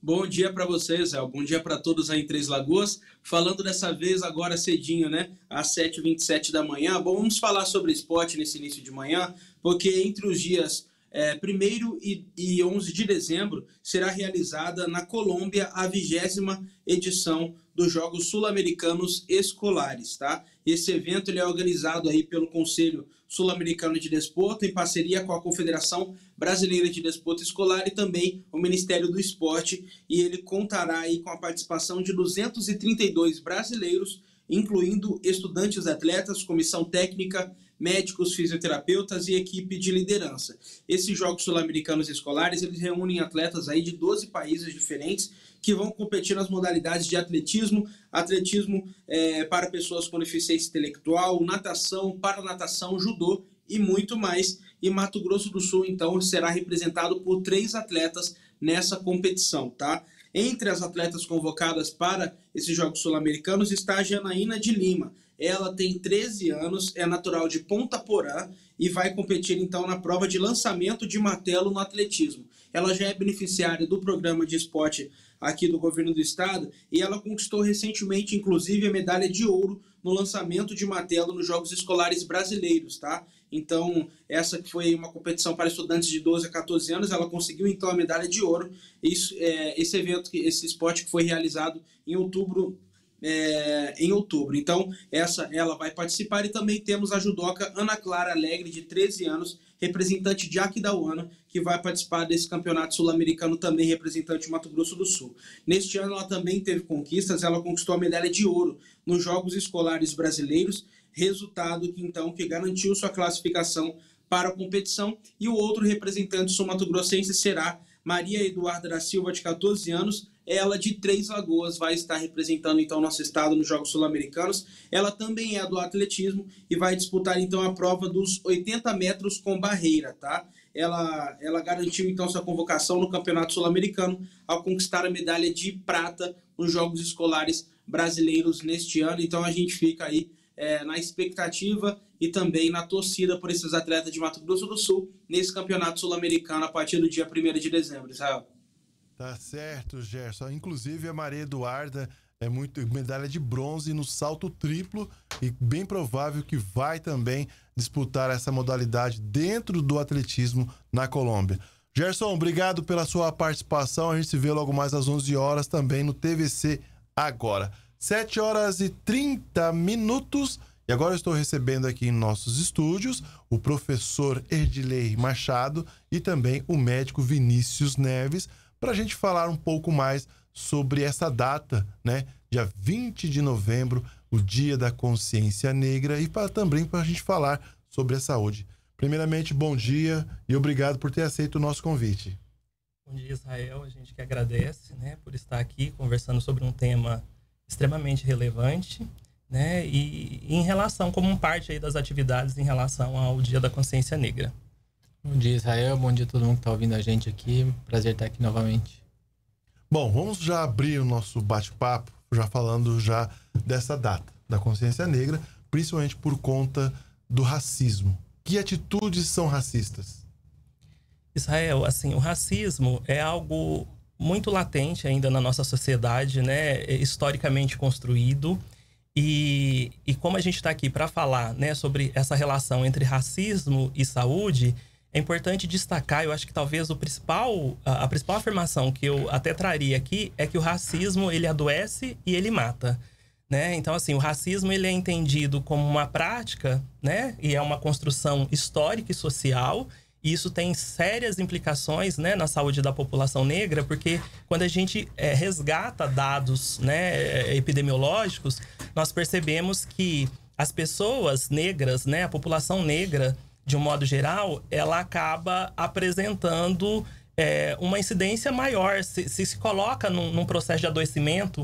Bom dia para vocês, El. Bom dia para todos aí em Três Lagoas. Falando dessa vez agora cedinho, né? Às 7h27 da manhã. Bom, vamos falar sobre esporte nesse início de manhã, porque entre os dias é, 1 e, e 11 de dezembro será realizada na Colômbia a vigésima edição dos Jogos Sul-Americanos Escolares, tá? Esse evento ele é organizado aí pelo Conselho Sul-Americano de Desporto, em parceria com a Confederação Brasileira de Desporto Escolar e também o Ministério do Esporte. E ele contará aí com a participação de 232 brasileiros, incluindo estudantes atletas, comissão técnica médicos, fisioterapeutas e equipe de liderança. Esses Jogos Sul-Americanos Escolares, eles reúnem atletas aí de 12 países diferentes que vão competir nas modalidades de atletismo, atletismo é, para pessoas com deficiência intelectual, natação, paranatação, judô e muito mais. E Mato Grosso do Sul, então, será representado por três atletas nessa competição, tá? Entre as atletas convocadas para esses Jogos Sul-Americanos está a Janaína de Lima, ela tem 13 anos, é natural de Ponta Porã e vai competir então na prova de lançamento de martelo no atletismo. Ela já é beneficiária do programa de esporte aqui do governo do estado e ela conquistou recentemente, inclusive, a medalha de ouro no lançamento de martelo nos Jogos Escolares Brasileiros, tá? Então, essa que foi uma competição para estudantes de 12 a 14 anos, ela conseguiu então a medalha de ouro. Isso, é, esse evento, esse esporte que foi realizado em outubro é, em outubro. Então, essa ela vai participar e também temos a judoca Ana Clara Alegre, de 13 anos, representante de Aquidauana, que vai participar desse campeonato sul-americano também representante de Mato Grosso do Sul. Neste ano ela também teve conquistas, ela conquistou a medalha de ouro nos Jogos Escolares Brasileiros, resultado que então que garantiu sua classificação para a competição e o outro representante sul-mato-grossense será Maria Eduarda da Silva, de 14 anos, ela de Três Lagoas vai estar representando então nosso estado nos Jogos Sul-Americanos. Ela também é do atletismo e vai disputar então a prova dos 80 metros com barreira, tá? Ela, ela garantiu então sua convocação no Campeonato Sul-Americano ao conquistar a medalha de prata nos Jogos Escolares Brasileiros neste ano. Então a gente fica aí é, na expectativa e também na torcida por esses atletas de Mato Grosso do Sul nesse campeonato sul-americano a partir do dia 1 de dezembro, Israel.
Tá certo, Gerson. Inclusive a Maria Eduarda é muito medalha de bronze no salto triplo e bem provável que vai também disputar essa modalidade dentro do atletismo na Colômbia. Gerson, obrigado pela sua participação. A gente se vê logo mais às 11 horas também no TVC agora. 7 horas e 30 minutos. E agora eu estou recebendo aqui em nossos estúdios o professor Erdilei Machado e também o médico Vinícius Neves para a gente falar um pouco mais sobre essa data, né? Dia 20 de novembro, o Dia da Consciência Negra, e pra, também para a gente falar sobre a saúde. Primeiramente, bom dia e obrigado por ter aceito o nosso convite.
Bom dia, Israel. A gente que agradece né, por estar aqui conversando sobre um tema extremamente relevante né? E, em relação, como parte aí das atividades em relação ao Dia da Consciência Negra.
Bom dia, Israel. Bom dia a todo mundo que está ouvindo a gente aqui. Prazer estar aqui novamente. Bom, vamos
já abrir o nosso bate-papo, já falando já dessa data da consciência negra, principalmente por conta do racismo. Que atitudes são racistas?
Israel, assim, o racismo é algo muito latente ainda na nossa sociedade, né? É historicamente construído e, e como a gente está aqui para falar né, sobre essa relação entre racismo e saúde, é importante destacar, eu acho que talvez o principal, a, a principal afirmação que eu até traria aqui é que o racismo ele adoece e ele mata. Né? Então, assim, o racismo ele é entendido como uma prática, né? E é uma construção histórica e social e isso tem sérias implicações né, na saúde da população negra, porque quando a gente é, resgata dados né, eh, epidemiológicos, nós percebemos que as pessoas negras, né, a população negra, de um modo geral, ela acaba apresentando é, uma incidência maior, se se, se coloca num, num, processo de adoecimento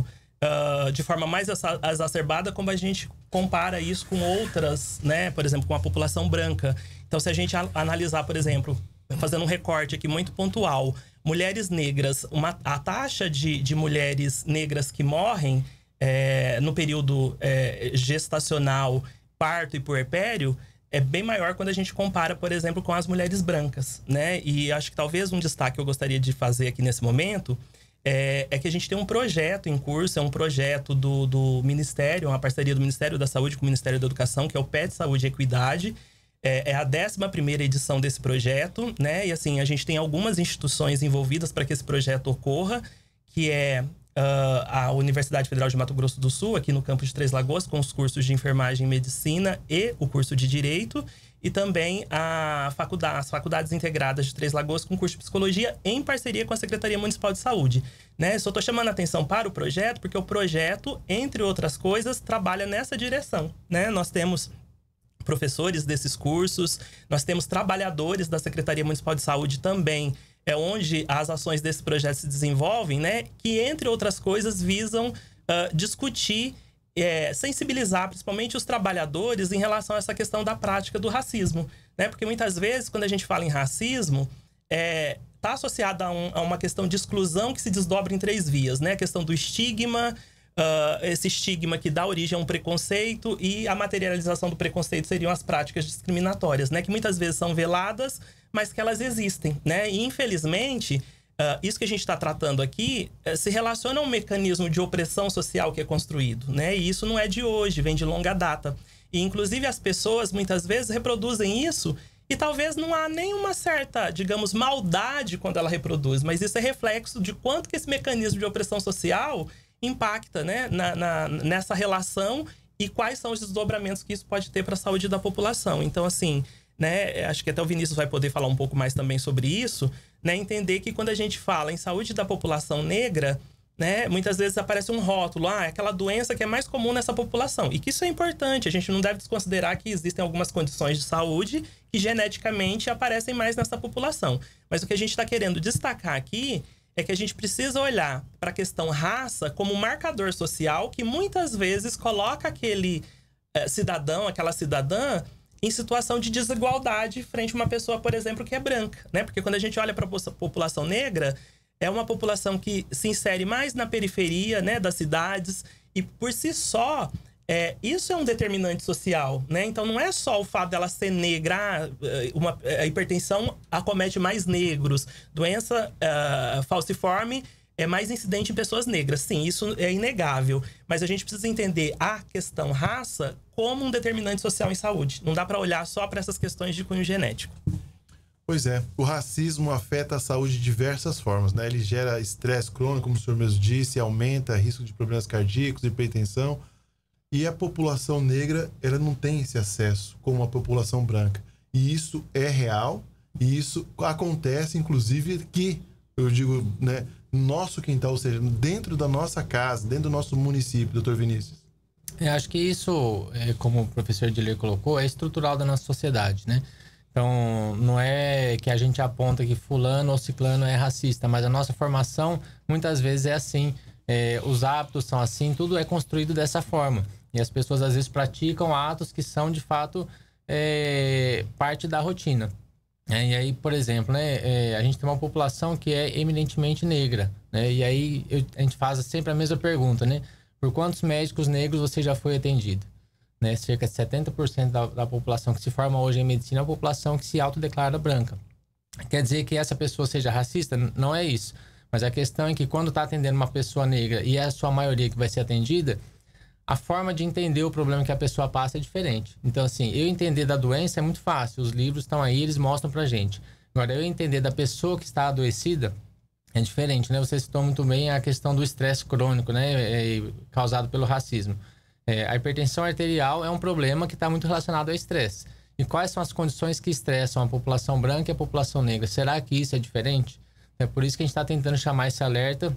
uh, de forma mais exacerbada, como a gente compara isso com outras, né, por exemplo, com a população branca. Então, se a gente analisar, por exemplo, fazendo um recorte aqui muito pontual, mulheres negras, uma, a taxa de, de mulheres negras que morrem é, no período é, gestacional, parto e puerpério é bem maior quando a gente compara, por exemplo, com as mulheres brancas, né? E acho que talvez um destaque que eu gostaria de fazer aqui nesse momento é, é, que a gente tem um projeto em curso, é um projeto do, do Ministério, uma parceria do Ministério da Saúde com o Ministério da Educação, que é o PET Saúde e Equidade, é, é a 11 primeira edição desse projeto, né? E assim, a gente tem algumas instituições envolvidas para que esse projeto ocorra, que é uh, a Universidade Federal de Mato Grosso do Sul, aqui no campus de Três Lagoas, com os cursos de enfermagem e medicina e o curso de Direito, e também a faculdade, as faculdades integradas de Três Lagoas com curso de psicologia em parceria com a Secretaria Municipal de Saúde. Né? Só estou chamando a atenção para o projeto, porque o projeto, entre outras coisas, trabalha nessa direção. Né? Nós temos professores desses cursos, nós temos trabalhadores da Secretaria Municipal de Saúde também. É onde as ações desse projeto se desenvolvem, né? Que, entre outras coisas, visam uh, discutir, é, sensibilizar principalmente os trabalhadores em relação a essa questão da prática do racismo. Né? Porque muitas vezes, quando a gente fala em racismo, é, tá associada um, a, uma questão de exclusão que se desdobra em três vias, né? A questão do estigma, uh, esse estigma que dá origem a um preconceito e a materialização do preconceito seriam as práticas discriminatórias, né? Que muitas vezes são veladas, mas que elas existem, né? E infelizmente Uh, isso que a gente está tratando aqui uh, se relaciona a um mecanismo de opressão social que é construído, né? E isso não é de hoje, vem de longa data. E, inclusive, as pessoas muitas vezes reproduzem isso e talvez não há nenhuma certa, digamos, maldade quando ela reproduz, mas isso é reflexo de quanto que esse mecanismo de opressão social impacta né, na, na, nessa relação e quais são os desdobramentos que isso pode ter para a saúde da população. Então, assim, né, acho que até o Vinícius vai poder falar um pouco mais também sobre isso, né, entender que quando a gente fala em saúde da população negra, né, muitas vezes aparece um rótulo, ah, é aquela doença que é mais comum nessa população. E que isso é importante, a gente não deve desconsiderar que existem algumas condições de saúde que geneticamente aparecem mais nessa população. Mas o que a gente está querendo destacar aqui é que a gente precisa olhar para a questão raça como um marcador social que muitas vezes coloca aquele eh, cidadão, aquela cidadã, em situação de desigualdade frente a uma pessoa, por exemplo, que é branca. Né? Porque quando a gente olha para a população negra, é uma população que se insere mais na periferia né, das cidades e, por si só, é, isso é um determinante social, né? Então não é só o fato dela ser negra, ah, eh, uma, eh, a hipertensão acomete mais negros, doença uh, falciforme é mais incidente em pessoas negras. Sim, isso é inegável. Mas a gente precisa entender a questão raça como um determinante social em saúde. Não dá para olhar só para essas questões de cunho genético.
Pois é, o racismo afeta a saúde de diversas formas, né? Ele gera estresse crônico, como o senhor mesmo disse, aumenta risco de problemas cardíacos, hipertensão. E a população negra, ela não tem esse acesso como a população branca. E isso é real, e isso acontece, inclusive, aqui. Eu digo, né, nosso quintal, ou seja, dentro
da nossa casa, dentro do nosso município, doutor Vinícius. Eu é, acho que isso, é, como o professor Dilê colocou, é estrutural da nossa sociedade, né? Então, não é que a gente aponta que fulano ou ciclano é racista, mas a nossa formação muitas vezes é assim, é, os hábitos são assim, tudo é construído dessa forma. E as pessoas às vezes praticam atos que são de fato é, parte da rotina. É, e aí, por exemplo, né, é, a gente tem uma população que é eminentemente negra, né, e aí eu, a gente faz sempre a mesma pergunta, né? Por quantos médicos negros você já foi atendido? Né, cerca de 70% da, da população que se forma hoje em medicina é a população que se autodeclara branca. Quer dizer que essa pessoa seja racista? Não é isso. Mas a questão é que quando está atendendo uma pessoa negra e é a sua maioria que vai ser atendida, a forma de entender o problema que a pessoa passa é diferente. Então, assim, eu entender da doença é muito fácil. Os livros estão aí, eles mostram pra gente. Agora, eu entender da pessoa que está adoecida é diferente, né? Você citou muito bem a questão do estresse crônico, né? É, é causado pelo racismo. É, a hipertensão arterial é um problema que está muito relacionado ao estresse. E quais são as condições que estressam a população branca e a população negra? Será que isso é diferente? É por isso que a gente está tentando chamar esse alerta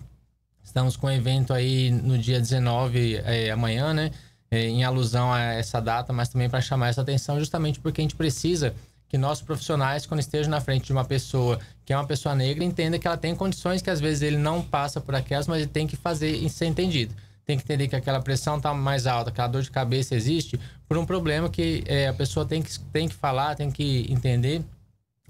Estamos com um evento aí no dia 19, é, amanhã, né? É, em alusão a essa data, mas também para chamar essa atenção, justamente porque a gente precisa que nossos profissionais, quando estejam na frente de uma pessoa que é uma pessoa negra, entenda que ela tem condições que às vezes ele não passa por aquelas, mas ele tem que fazer e ser entendido. Tem que entender que aquela pressão está mais alta, aquela dor de cabeça existe por um problema que é, a pessoa tem que, tem que falar, tem que entender,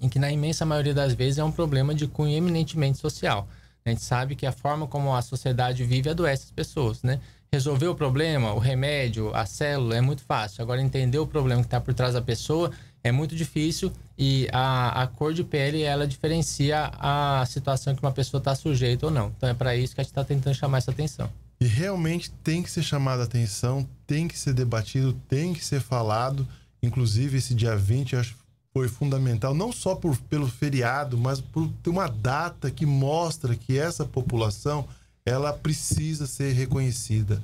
e que na imensa maioria das vezes é um problema de cunho eminentemente social. A gente sabe que a forma como a sociedade vive adoece as pessoas, né? Resolver o problema, o remédio, a célula é muito fácil. Agora, entender o problema que está por trás da pessoa é muito difícil e a, a cor de pele ela diferencia a situação que uma pessoa está sujeita ou não. Então, é para isso que a gente está tentando chamar essa atenção.
E realmente tem que ser chamada a atenção, tem que ser debatido, tem que ser falado. Inclusive, esse dia 20, acho foi fundamental, não só por, pelo feriado, mas por ter uma data que mostra que essa população ela precisa ser reconhecida.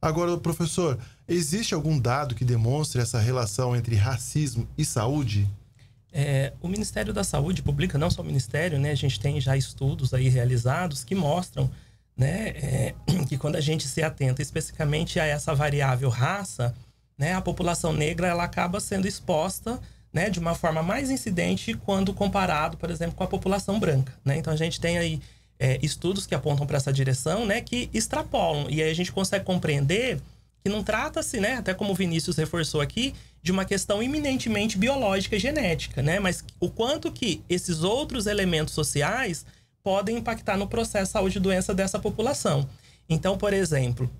Agora, professor, existe algum dado que demonstre essa relação entre racismo e saúde?
É, o Ministério da Saúde publica, não só o Ministério, né? A gente tem já estudos aí realizados que mostram, né? É, que quando a gente se atenta especificamente a essa variável raça, né? A população negra, ela acaba sendo exposta né, de uma forma mais incidente quando comparado, por exemplo, com a população branca. Né? Então a gente tem aí é, estudos que apontam para essa direção, né, que extrapolam. E aí a gente consegue compreender que não trata-se, né, até como o Vinícius reforçou aqui, de uma questão eminentemente biológica e genética, né, mas o quanto que esses outros elementos sociais podem impactar no processo de saúde e doença dessa população. Então, por exemplo,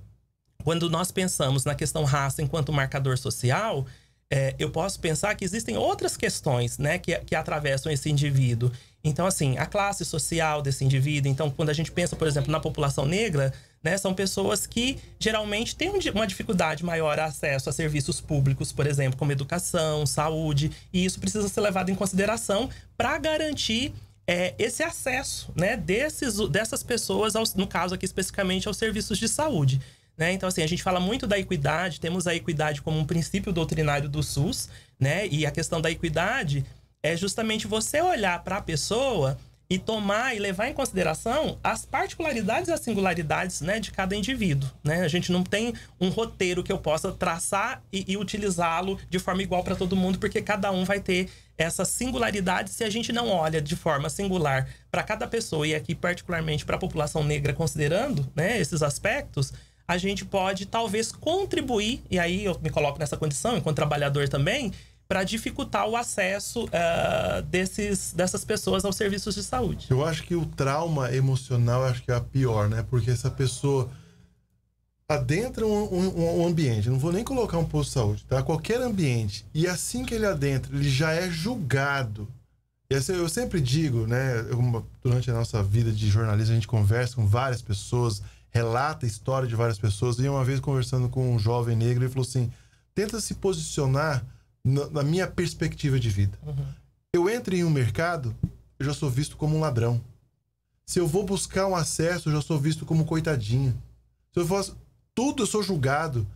quando nós pensamos na questão raça enquanto marcador social, é, eu posso pensar que existem outras questões né, que, que atravessam esse indivíduo. Então, assim, a classe social desse indivíduo. Então, quando a gente pensa, por exemplo, na população negra, né, são pessoas que geralmente têm uma dificuldade maior a acesso a serviços públicos, por exemplo, como educação, saúde. E isso precisa ser levado em consideração para garantir é, esse acesso né, desses, dessas pessoas, aos, no caso aqui especificamente, aos serviços de saúde. Né? Então, assim, a gente fala muito da equidade, temos a equidade como um princípio doutrinário do SUS, né? E a questão da equidade é justamente você olhar para a pessoa e tomar e levar em consideração as particularidades e as singularidades né, de cada indivíduo. Né? A gente não tem um roteiro que eu possa traçar e, e utilizá-lo de forma igual para todo mundo, porque cada um vai ter essa singularidade se a gente não olha de forma singular para cada pessoa e aqui particularmente para a população negra considerando né, esses aspectos a gente pode talvez contribuir, e aí eu me coloco nessa condição, enquanto trabalhador também, para dificultar o acesso uh, desses, dessas pessoas aos serviços de saúde.
Eu acho que o trauma emocional acho que é a pior, né? Porque essa pessoa adentra um, um, um, ambiente, não vou nem colocar um posto de saúde, tá? Qualquer ambiente. E assim que ele adentra, ele já é julgado. E assim, eu sempre digo, né? Eu, durante a nossa vida de jornalista, a gente conversa com várias pessoas relata a história de várias pessoas. E uma vez conversando com um jovem negro, ele falou assim: tenta se posicionar na, na minha perspectiva de vida. Uhum. Eu entro em um mercado, eu já sou visto como um ladrão. Se eu vou buscar um acesso, eu já sou visto como um coitadinho. Se eu faço tudo, eu sou julgado.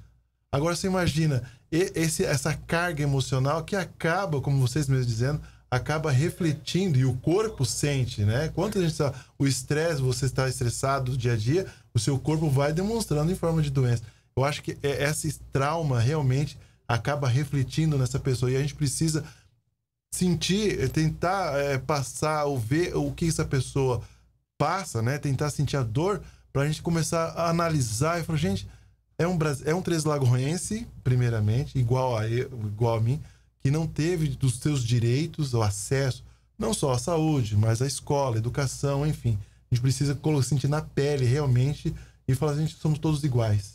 Agora você imagina esse, essa carga emocional que acaba, como vocês mesmos dizendo, acaba refletindo e o corpo sente, né? Quanto a gente tá, o estresse, você está estressado dia a dia, o seu corpo vai demonstrando em forma de doença. Eu acho que é, esse trauma realmente acaba refletindo nessa pessoa e a gente precisa sentir, eh, tentar é, passar ou ver o que essa pessoa passa, né? Tentar sentir a dor para a gente começar a analisar e falar, gente, é um é um Três Lagoense, primeiramente, igual a eu, igual a mim, que não teve dos seus direitos, o acesso, não só à saúde, mas à escola, educação, enfim. A gente precisa sentir na pele realmente e falar gente somos todos iguais.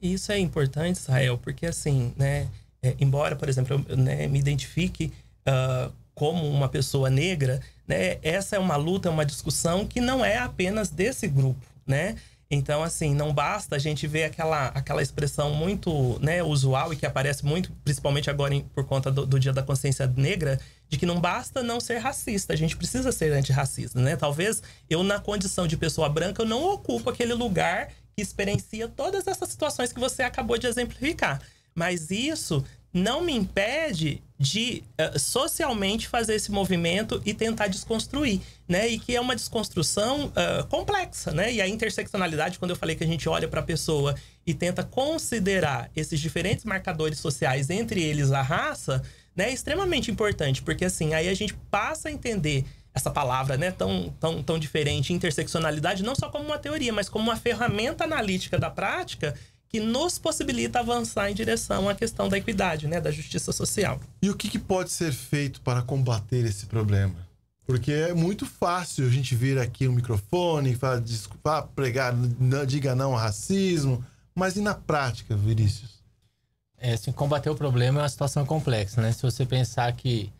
Isso é importante, Israel, porque assim, né, é, embora, por exemplo, eu né, me identifique uh, como uma pessoa negra, né, essa é uma luta, é uma discussão que não é apenas desse grupo, né? Então, assim, não basta a gente ver aquela, aquela expressão muito né, usual e que aparece muito, principalmente agora em, por conta do, do, Dia da Consciência Negra, de que não basta não ser racista, a gente precisa ser antirracista, né? Talvez eu, na condição de pessoa branca, eu não ocupo aquele lugar que experiencia todas essas situações que você acabou de exemplificar. Mas isso não me impede de uh, socialmente fazer esse movimento e tentar desconstruir, né? E que é uma desconstrução uh, complexa, né? E a interseccionalidade, quando eu falei que a gente olha para a pessoa e tenta considerar esses diferentes marcadores sociais, entre eles a raça, né? É extremamente importante, porque assim, aí a gente passa a entender essa palavra, né, tão, tão, tão diferente, interseccionalidade, não só como uma teoria, mas como uma ferramenta analítica da prática que nos possibilita avançar em direção à questão da equidade, né, da justiça social.
E o que, que pode ser feito para combater esse problema? Porque é muito fácil a gente vir aqui um microfone, falar, desculpa, pregar, não, diga não ao racismo, mas e na prática, Vinícius?
É, assim, combater o problema é uma situação complexa, né? Se você pensar que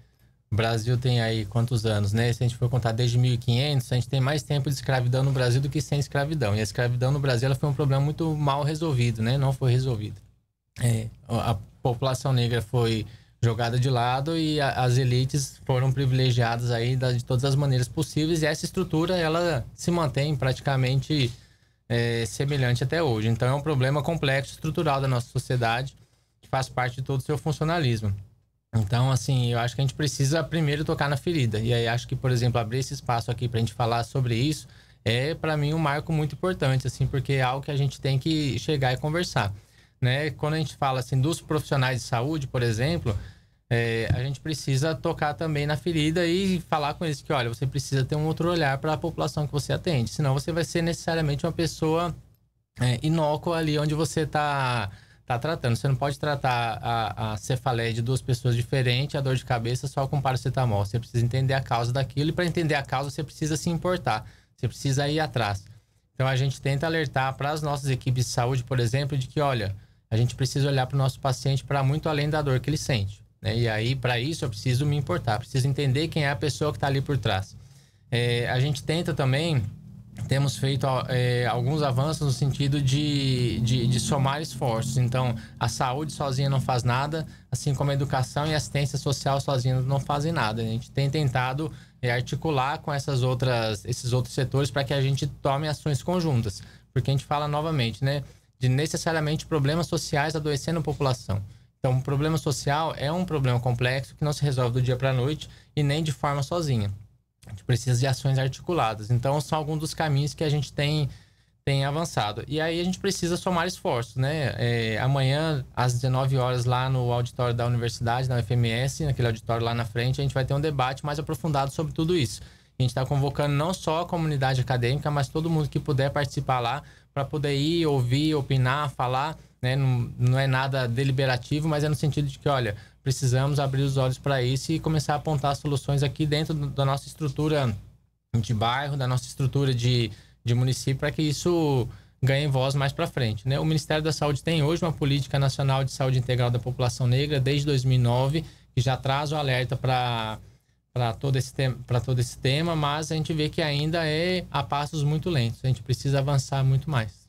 Brasil tem aí quantos anos, né? Se a gente for contar desde 1500, a gente tem mais tempo de escravidão no Brasil do que sem escravidão. E a escravidão no Brasil ela foi um problema muito mal resolvido, né? Não foi resolvido. É, a população negra foi jogada de lado e a, as elites foram privilegiadas aí da, de todas as maneiras possíveis. E essa estrutura ela se mantém praticamente é, semelhante até hoje. Então é um problema complexo estrutural da nossa sociedade que faz parte de todo o seu funcionalismo. Então, assim, eu acho que a gente precisa primeiro tocar na ferida. E aí acho que, por exemplo, abrir esse espaço aqui para a gente falar sobre isso é, para mim, um marco muito importante, assim, porque é algo que a gente tem que chegar e conversar. Né? Quando a gente fala, assim, dos profissionais de saúde, por exemplo, é, a gente precisa tocar também na ferida e falar com eles que, olha, você precisa ter um outro olhar para a população que você atende, senão você vai ser necessariamente uma pessoa é, inócua ali onde você está está tratando. Você não pode tratar a, a, cefaleia de duas pessoas diferentes, a dor de cabeça só com paracetamol. Você precisa entender a causa daquilo e para entender a causa você precisa se importar, você precisa ir atrás. Então a gente tenta alertar para as nossas equipes de saúde, por exemplo, de que olha, a gente precisa olhar para o nosso paciente para muito além da dor que ele sente. Né? E aí, para isso, eu preciso me importar, preciso entender quem é a pessoa que está ali por trás. É, a gente tenta também temos feito é, alguns avanços no sentido de, de, de, somar esforços. Então, a saúde sozinha não faz nada, assim como a educação e assistência social sozinha não fazem nada. A gente tem tentado é, articular com essas outras, esses outros setores para que a gente tome ações conjuntas. Porque a gente fala novamente, né? De necessariamente problemas sociais adoecendo a população. Então, o problema social é um problema complexo que não se resolve do dia para a noite e nem de forma sozinha gente precisa de ações articuladas. Então, são alguns dos caminhos que a gente tem, tem avançado. E aí a gente precisa somar esforços, né? É, amanhã, às 19 horas, lá no auditório da universidade, na UFMS, naquele auditório lá na frente, a gente vai ter um debate mais aprofundado sobre tudo isso. A gente está convocando não só a comunidade acadêmica, mas todo mundo que puder participar lá para poder ir, ouvir, opinar, falar. Né? Não, não é nada deliberativo, mas é no sentido de que, olha, precisamos abrir os olhos para isso e começar a apontar soluções aqui dentro da nossa estrutura de bairro, da nossa estrutura de, de município, para que isso ganhe voz mais para frente. Né? O Ministério da Saúde tem hoje uma política nacional de saúde integral da população negra desde 2009, que já traz o alerta para para todo esse tema, para todo esse tema, mas a gente vê que ainda é a passos muito lentos. A gente precisa avançar muito mais.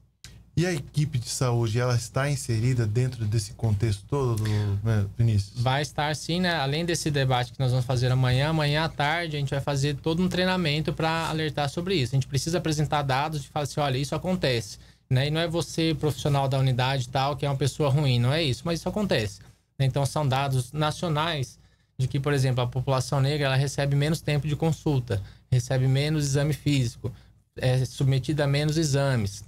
E a equipe de saúde, ela está inserida dentro desse contexto todo, né, Vinícius?
Vai estar sim, né? Além desse debate que nós vamos fazer amanhã, amanhã à tarde a gente vai fazer todo um treinamento para alertar sobre isso. A gente precisa apresentar dados e falar assim, olha, isso acontece. Né? E não é você, profissional da unidade tal, que é uma pessoa ruim, não é isso, mas isso acontece. Né? Então são dados nacionais de que, por exemplo, a população negra ela recebe menos tempo de consulta, recebe menos exame físico, é submetida a menos exames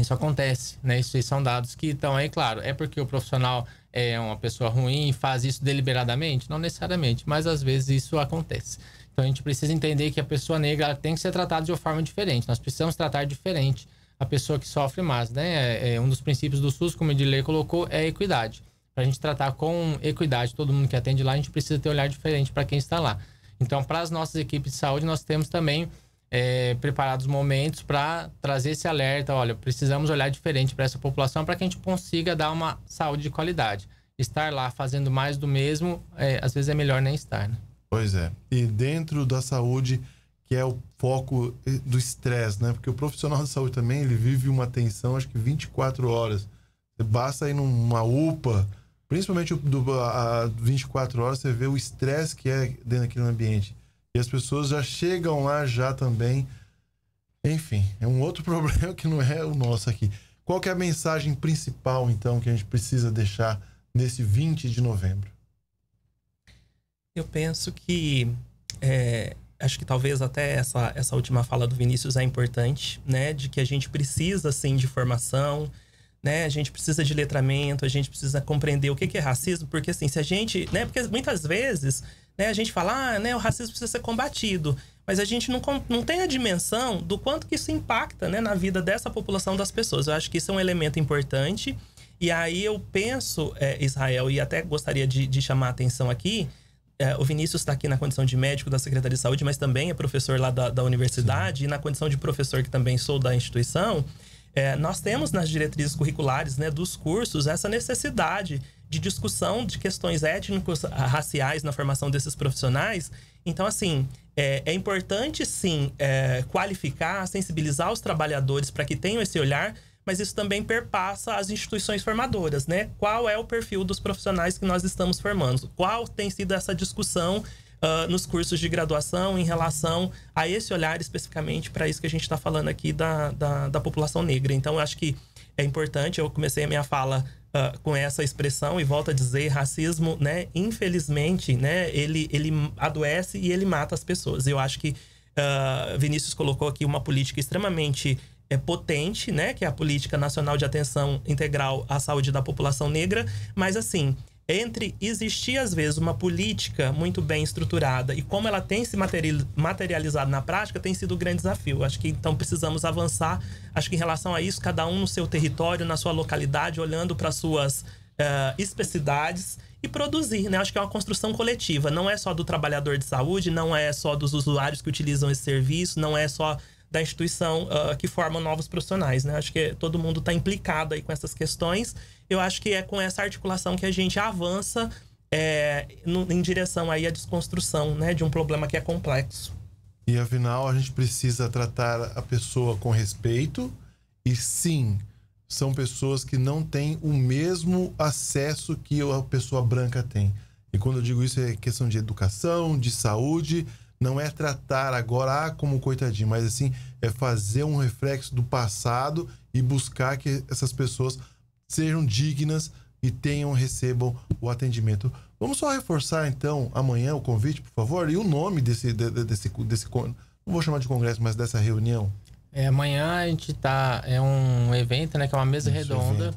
isso acontece, né? Isso são dados que estão aí, claro. É porque o profissional é uma pessoa ruim e faz isso deliberadamente? Não necessariamente, mas às vezes isso acontece. Então a gente precisa entender que a pessoa negra tem que ser tratada de uma forma diferente. Nós precisamos tratar diferente a pessoa que sofre mais, né? É, é um dos princípios do SUS, como o Edilê colocou, é a equidade. Para a gente tratar com equidade todo mundo que atende lá, a gente precisa ter um olhar diferente para quem está lá. Então, para as nossas equipes de saúde, nós temos também é, preparados momentos para trazer esse alerta. Olha, precisamos olhar diferente para essa população para que a gente consiga dar uma saúde de qualidade. Estar lá fazendo mais do mesmo, é, às vezes é melhor nem estar. Né?
Pois é. E dentro da saúde, que é o foco eh, do estresse, né? Porque o profissional de saúde também, ele vive uma tensão, acho que 24 horas. Basta ir numa UPA, principalmente do, a, 24 horas, você vê o estresse que é dentro daquele ambiente. E as pessoas já chegam lá já também. Enfim, é um outro problema que não é o nosso aqui. Qual é a mensagem principal, então, que a gente precisa deixar nesse 20 de novembro?
Eu penso que é, acho que talvez até essa, essa última fala do Vinícius é importante, né? De que a gente precisa, sim, de formação, né? A gente precisa de letramento, a gente precisa compreender o que, que é racismo, porque, assim, se a gente... Né? Porque muitas vezes né? A gente fala, ah, né, o racismo precisa ser combatido. Mas a gente não, não tem a dimensão do quanto que isso impacta né, na vida dessa população das pessoas. Eu acho que isso é um elemento importante. E aí eu penso, é, Israel, e até gostaria de, de chamar a atenção aqui, é, o Vinícius está aqui na condição de médico da Secretaria de Saúde, mas também é professor lá da, da universidade, Sim. e na condição de professor que também sou da instituição, é, nós temos nas diretrizes curriculares né, dos cursos essa necessidade de discussão de questões étnicos, raciais na formação desses profissionais. Então, assim, é, é importante sim é, qualificar, sensibilizar os trabalhadores para que tenham esse olhar, mas isso também perpassa as instituições formadoras, né? Qual é o perfil dos profissionais que nós estamos formando? Qual tem sido essa discussão Uh, nos cursos de graduação em relação a esse olhar especificamente para isso que a gente está falando aqui da, da, da, população negra. Então, eu acho que é importante, eu comecei a minha fala uh, com essa expressão e volta a dizer, racismo, né, infelizmente, né, ele, ele adoece e ele mata as pessoas. Eu acho que uh, Vinícius colocou aqui uma política extremamente é potente, né, que é a política nacional de atenção integral à saúde da população negra, mas assim, entre existir, às vezes, uma política muito bem estruturada e como ela tem se materializado na prática, tem sido um grande desafio. Acho que então precisamos avançar. Acho que em relação a isso, cada um no seu território, na sua localidade, olhando para suas uh, especificidades e produzir, né? Acho que é uma construção coletiva. Não é só do trabalhador de saúde, não é só dos usuários que utilizam esse serviço, não é só da instituição uh, que forma novos profissionais, né? Acho que todo mundo está implicado aí com essas questões eu acho que é com essa articulação que a gente avança é, no, em direção aí à desconstrução né, de um problema que é complexo.
E afinal, a gente precisa tratar a pessoa com respeito e sim, são pessoas que não têm o mesmo acesso que a pessoa branca tem. E quando eu digo isso, é questão de educação, de saúde, não é tratar agora ah, como coitadinho, mas assim, é fazer um reflexo do passado e buscar que essas pessoas sejam dignas e tenham, recebam o atendimento. Vamos só reforçar então amanhã o convite, por favor, e o nome desse, desse, desse, desse não vou chamar de congresso, mas dessa reunião.
É, amanhã a gente tá é um evento, né, que é uma mesa Esse redonda,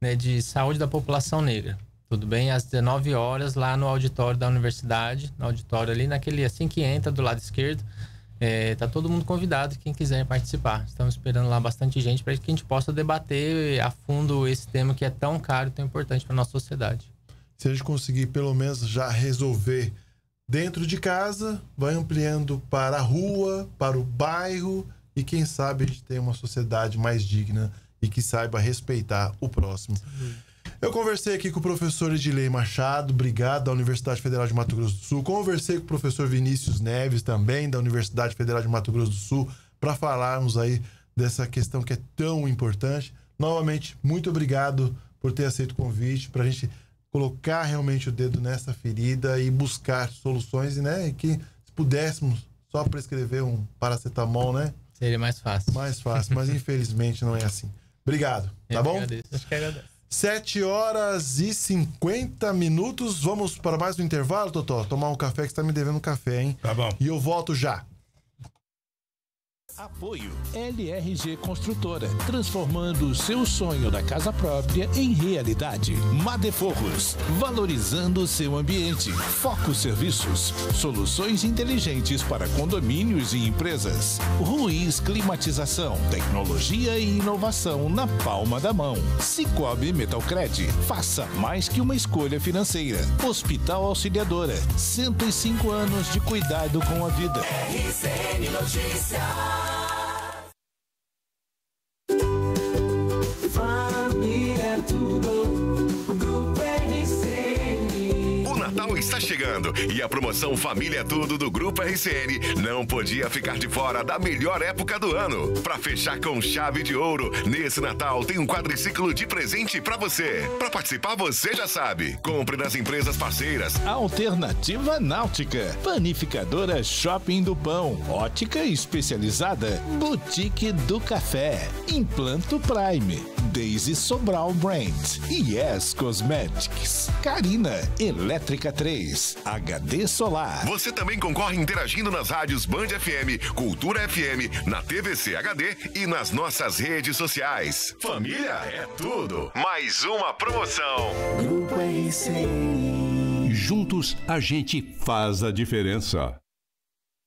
né, de saúde da população negra. Tudo bem, às 19 horas lá no auditório da universidade, no auditório ali naquele assim que entra do lado esquerdo. É, tá todo mundo convidado, quem quiser participar. Estamos esperando lá bastante gente para que a gente possa debater a fundo esse tema que é tão caro e tão importante para nossa sociedade. Se a gente
conseguir pelo menos já resolver dentro de casa, vai ampliando para a rua, para o bairro e quem sabe a gente tem uma sociedade mais digna e que saiba respeitar o próximo. Sim. Eu conversei aqui com o professor Edilei Machado, obrigado, da Universidade Federal de Mato Grosso do Sul. Conversei com o professor Vinícius Neves, também da Universidade Federal de Mato Grosso do Sul, para falarmos aí dessa questão que é tão importante. Novamente, muito obrigado por ter aceito o convite, para a gente colocar realmente o dedo nessa ferida e buscar soluções, né? E que se pudéssemos só prescrever um paracetamol, né?
Seria mais fácil. Mais fácil, mas
infelizmente não é assim. Obrigado, tá bom? Agradeço. Acho que agradeço. 7 horas e 50 minutos. Vamos para mais um intervalo, doutor? Tomar um café que você está me devendo um café, hein? Tá bom. E eu volto já.
Apoio LRG Construtora, transformando o seu sonho da casa própria em realidade. Madeforros, valorizando o seu ambiente. Foco Serviços, soluções inteligentes para condomínios e empresas. Ruiz Climatização, tecnologia e inovação na palma da mão. Cicobi Metalcred, faça mais que uma escolha financeira. Hospital Auxiliadora, 105 anos de cuidado com a vida. RCN
Notícias. love.
e a promoção Família é Tudo do Grupo RCN não podia ficar de fora da melhor época do ano. Para fechar com chave de ouro, nesse Natal tem um quadriciclo de presente para você. Para participar, você já sabe. Compre nas empresas parceiras.
Alternativa Náutica, Panificadora Shopping do Pão, Ótica Especializada, Boutique do Café, Implanto Prime, Daisy Sobral Brand, Yes Cosmetics, Carina Elétrica 3, H HD Solar.
Você também concorre interagindo nas rádios Band FM, Cultura FM, na TVC HD e nas nossas redes sociais. Família é tudo. Mais uma promoção.
Grupo RCI.
Juntos a gente faz a diferença.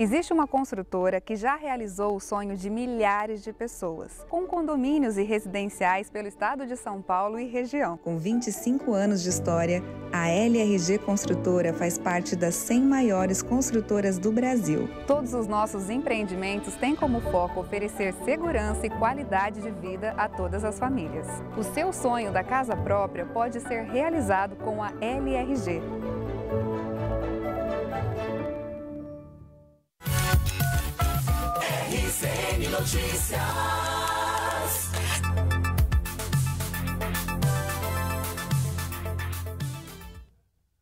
Existe uma construtora que já realizou o sonho de milhares de pessoas, com condomínios e residenciais pelo estado de São Paulo e região. Com 25 anos de história, a LRG Construtora faz parte das 100 maiores construtoras do Brasil. Todos os nossos empreendimentos têm como foco oferecer segurança e qualidade de vida a todas as famílias. O seu sonho da casa própria pode ser realizado com a LRG.
CBN Notícias.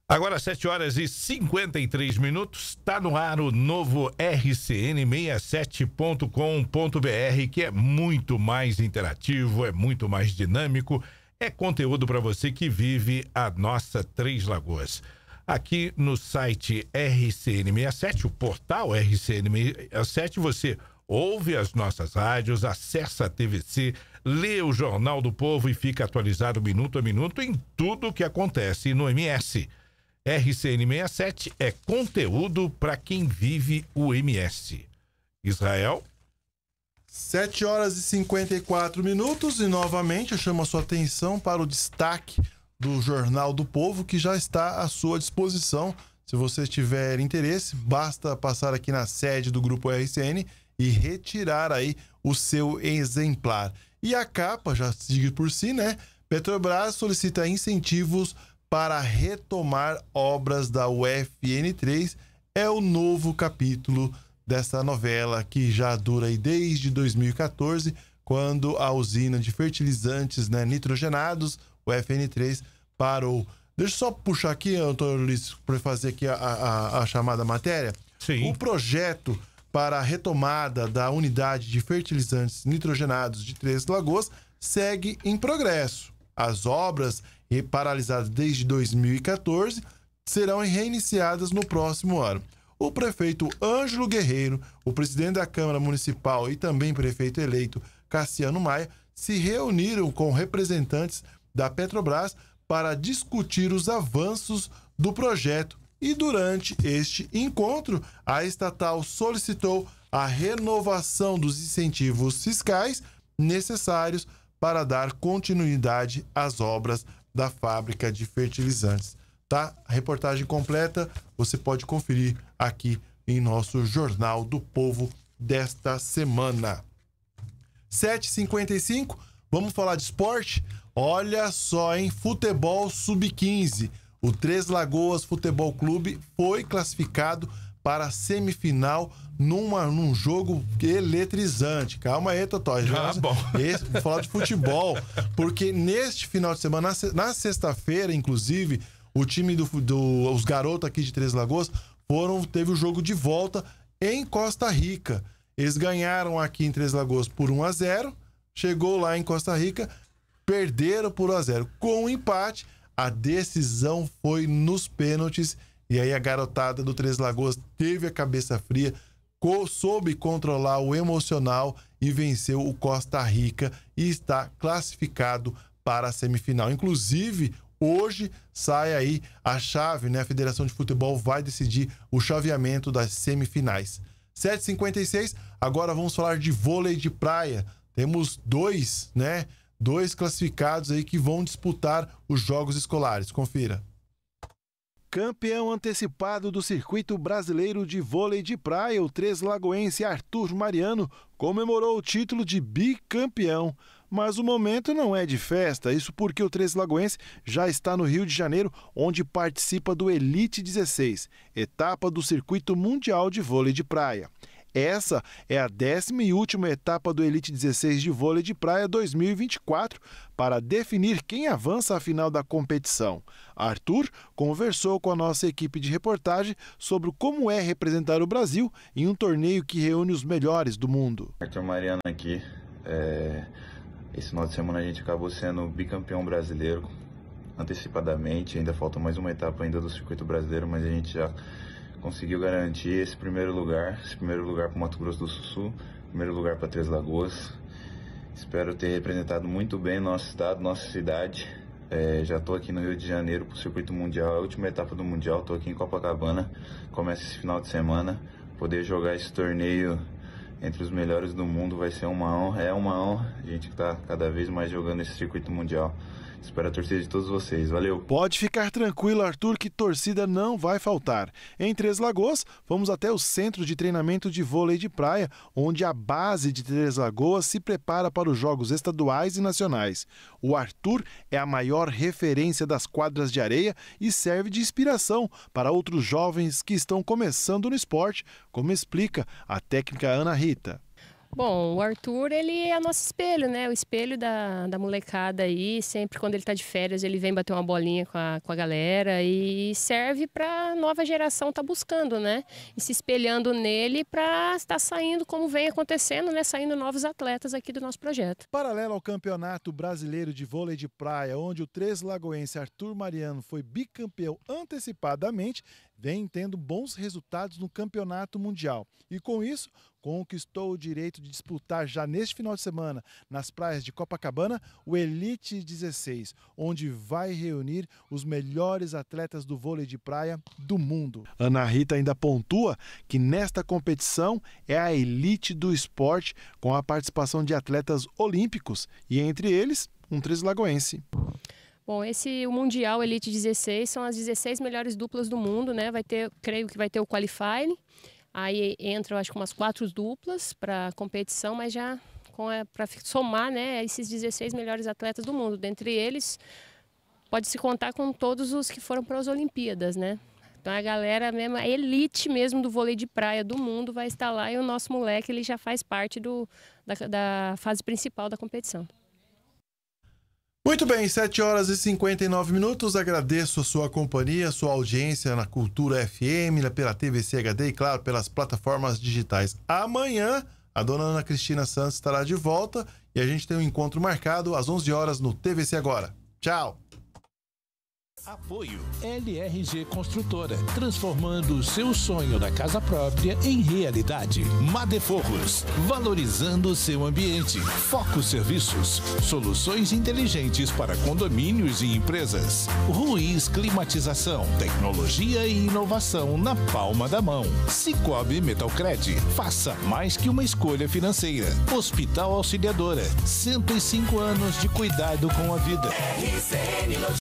Agora, 7
horas e 53 minutos, está no ar o novo rcn67.com.br, que é muito mais interativo, é muito mais dinâmico, é conteúdo para você que vive a nossa Três Lagoas aqui no site RCN67, o portal RCN67, você Ouve as nossas rádios, acessa a TVC, lê o Jornal do Povo e fica atualizado minuto a minuto em tudo o que acontece no MS. RCN 67 é conteúdo para quem vive o MS. Israel.
7 horas e 54 minutos e novamente eu chamo a sua atenção para o destaque do Jornal do Povo que já está à sua disposição. Se você tiver interesse, basta passar aqui na sede do grupo RCN e retirar aí o seu exemplar. E a capa, já diga por si, né? Petrobras solicita incentivos para retomar obras da UFN3. É o novo capítulo dessa novela que já dura aí desde 2014, quando a usina de fertilizantes né, nitrogenados, o FN3, parou. Deixa eu só puxar aqui, Antônio Ulisses, para fazer aqui a, a, a chamada matéria. Sim. O projeto para a retomada da unidade de fertilizantes nitrogenados de Três Lagoas segue em progresso. As obras, paralisadas desde 2014, serão reiniciadas no próximo ano. O prefeito Ângelo Guerreiro, o presidente da Câmara Municipal e também prefeito eleito Cassiano Maia se reuniram com representantes da Petrobras para discutir os avanços do projeto e durante este encontro, a estatal solicitou a renovação dos incentivos fiscais necessários para dar continuidade às obras da fábrica de fertilizantes. Tá? A reportagem completa você pode conferir aqui em nosso Jornal do Povo desta semana. 7h55, vamos falar de esporte? Olha só, em Futebol sub-15. O Três Lagoas Futebol Clube foi classificado para a semifinal numa, num jogo eletrizante. Calma aí, Totó. Ah, bom. Esse, vou falar de futebol, porque neste final de semana, na sexta-feira, inclusive, o time dos do, garotos aqui de Três Lagoas foram teve o jogo de volta em Costa Rica. Eles ganharam aqui em Três Lagoas por 1 a 0. Chegou lá em Costa Rica, perderam por 1 a 0. Com um empate, a decisão foi nos pênaltis. E aí a garotada do Três Lagoas teve a cabeça fria, soube controlar o emocional e venceu o Costa Rica e está classificado para a semifinal. Inclusive, hoje sai aí a chave, né? A Federação de Futebol vai decidir o chaveamento das semifinais. 7h56, agora vamos falar de vôlei de praia. Temos dois, né? dois classificados aí que vão disputar os jogos escolares. Confira. Campeão antecipado do circuito brasileiro de vôlei de praia, o três lagoense Arthur Mariano comemorou o título de bicampeão. Mas o momento não é de festa, isso porque o Três Lagoense já está no Rio de Janeiro, onde participa do Elite 16, etapa do Circuito Mundial de Vôlei de Praia. Essa é a décima e última etapa do Elite 16 de vôlei de praia 2024 para definir quem avança à final da competição. Arthur conversou com a nossa equipe de reportagem sobre como é representar o Brasil em um torneio que reúne os melhores do mundo. Arthur Mariano aqui. É... Esse final de semana a gente acabou sendo bicampeão brasileiro antecipadamente. Ainda falta mais uma etapa ainda do circuito brasileiro, mas a gente já conseguiu garantir esse primeiro lugar, esse primeiro lugar para o Mato Grosso do Sul,
primeiro lugar para Três Lagoas. Espero ter representado muito bem nosso estado, nossa cidade. É, já estou aqui no Rio de Janeiro para o circuito mundial, é a última etapa do mundial. Estou
aqui em Copacabana, começa esse final de semana. Poder jogar esse torneio entre os melhores do mundo vai ser uma honra, é uma honra. A gente está cada vez mais jogando esse circuito
mundial. Espero a torcida de todos vocês.
Valeu. Pode ficar tranquilo, Arthur, que torcida não vai faltar. Em Três Lagoas, vamos até o centro de treinamento de vôlei de praia, onde a base de Três Lagoas se prepara para os jogos estaduais e nacionais. O Arthur é a maior referência das quadras de areia e serve de inspiração para outros jovens que estão começando no esporte, como explica a técnica Ana Rita.
Bom, o Arthur, ele é nosso espelho, né? O espelho da, da molecada aí. Sempre quando ele tá de férias, ele vem bater uma bolinha com a, com a galera e serve pra nova geração tá buscando, né? E se espelhando nele pra estar tá saindo como vem acontecendo, né? Saindo novos atletas aqui do nosso projeto.
Paralelo ao Campeonato Brasileiro de Vôlei de Praia, onde o Três Lagoense Arthur Mariano foi bicampeão antecipadamente, vem tendo bons resultados no Campeonato Mundial. E com isso, conquistou o direito de disputar já neste final de semana, nas praias de Copacabana, o Elite 16, onde vai reunir os melhores atletas do vôlei de praia do mundo. Ana Rita ainda pontua que nesta competição é a elite do esporte, com a participação de atletas olímpicos e entre eles um trislagoense.
Bom, esse o Mundial Elite 16 são as 16 melhores duplas do mundo, né? Vai ter, creio que vai ter o qualifying Aí entram, acho que umas quatro duplas para competição, mas já para somar né, esses 16 melhores atletas do mundo. Dentre eles, pode-se contar com todos os que foram para as Olimpíadas, né? Então a galera mesmo, a elite mesmo do vôlei de praia do mundo vai estar lá e o nosso moleque ele já faz parte do, da, da fase principal da competição.
Muito bem, 7 horas e 59 minutos. Agradeço a sua companhia, a sua audiência na Cultura FM, pela TVC HD e, claro, pelas plataformas digitais. Amanhã, a dona Ana Cristina Santos estará de volta e a gente tem um encontro marcado às 11 horas no TVC Agora. Tchau!
Apoio LRG Construtora, transformando o seu sonho da casa própria em realidade. Madeforros, valorizando o seu ambiente. Foco Serviços, soluções inteligentes para condomínios e empresas. Ruiz Climatização, tecnologia e inovação na palma da mão. Cicobi Metalcred, faça mais que uma escolha financeira. Hospital Auxiliadora, 105 anos de cuidado com a vida. RCN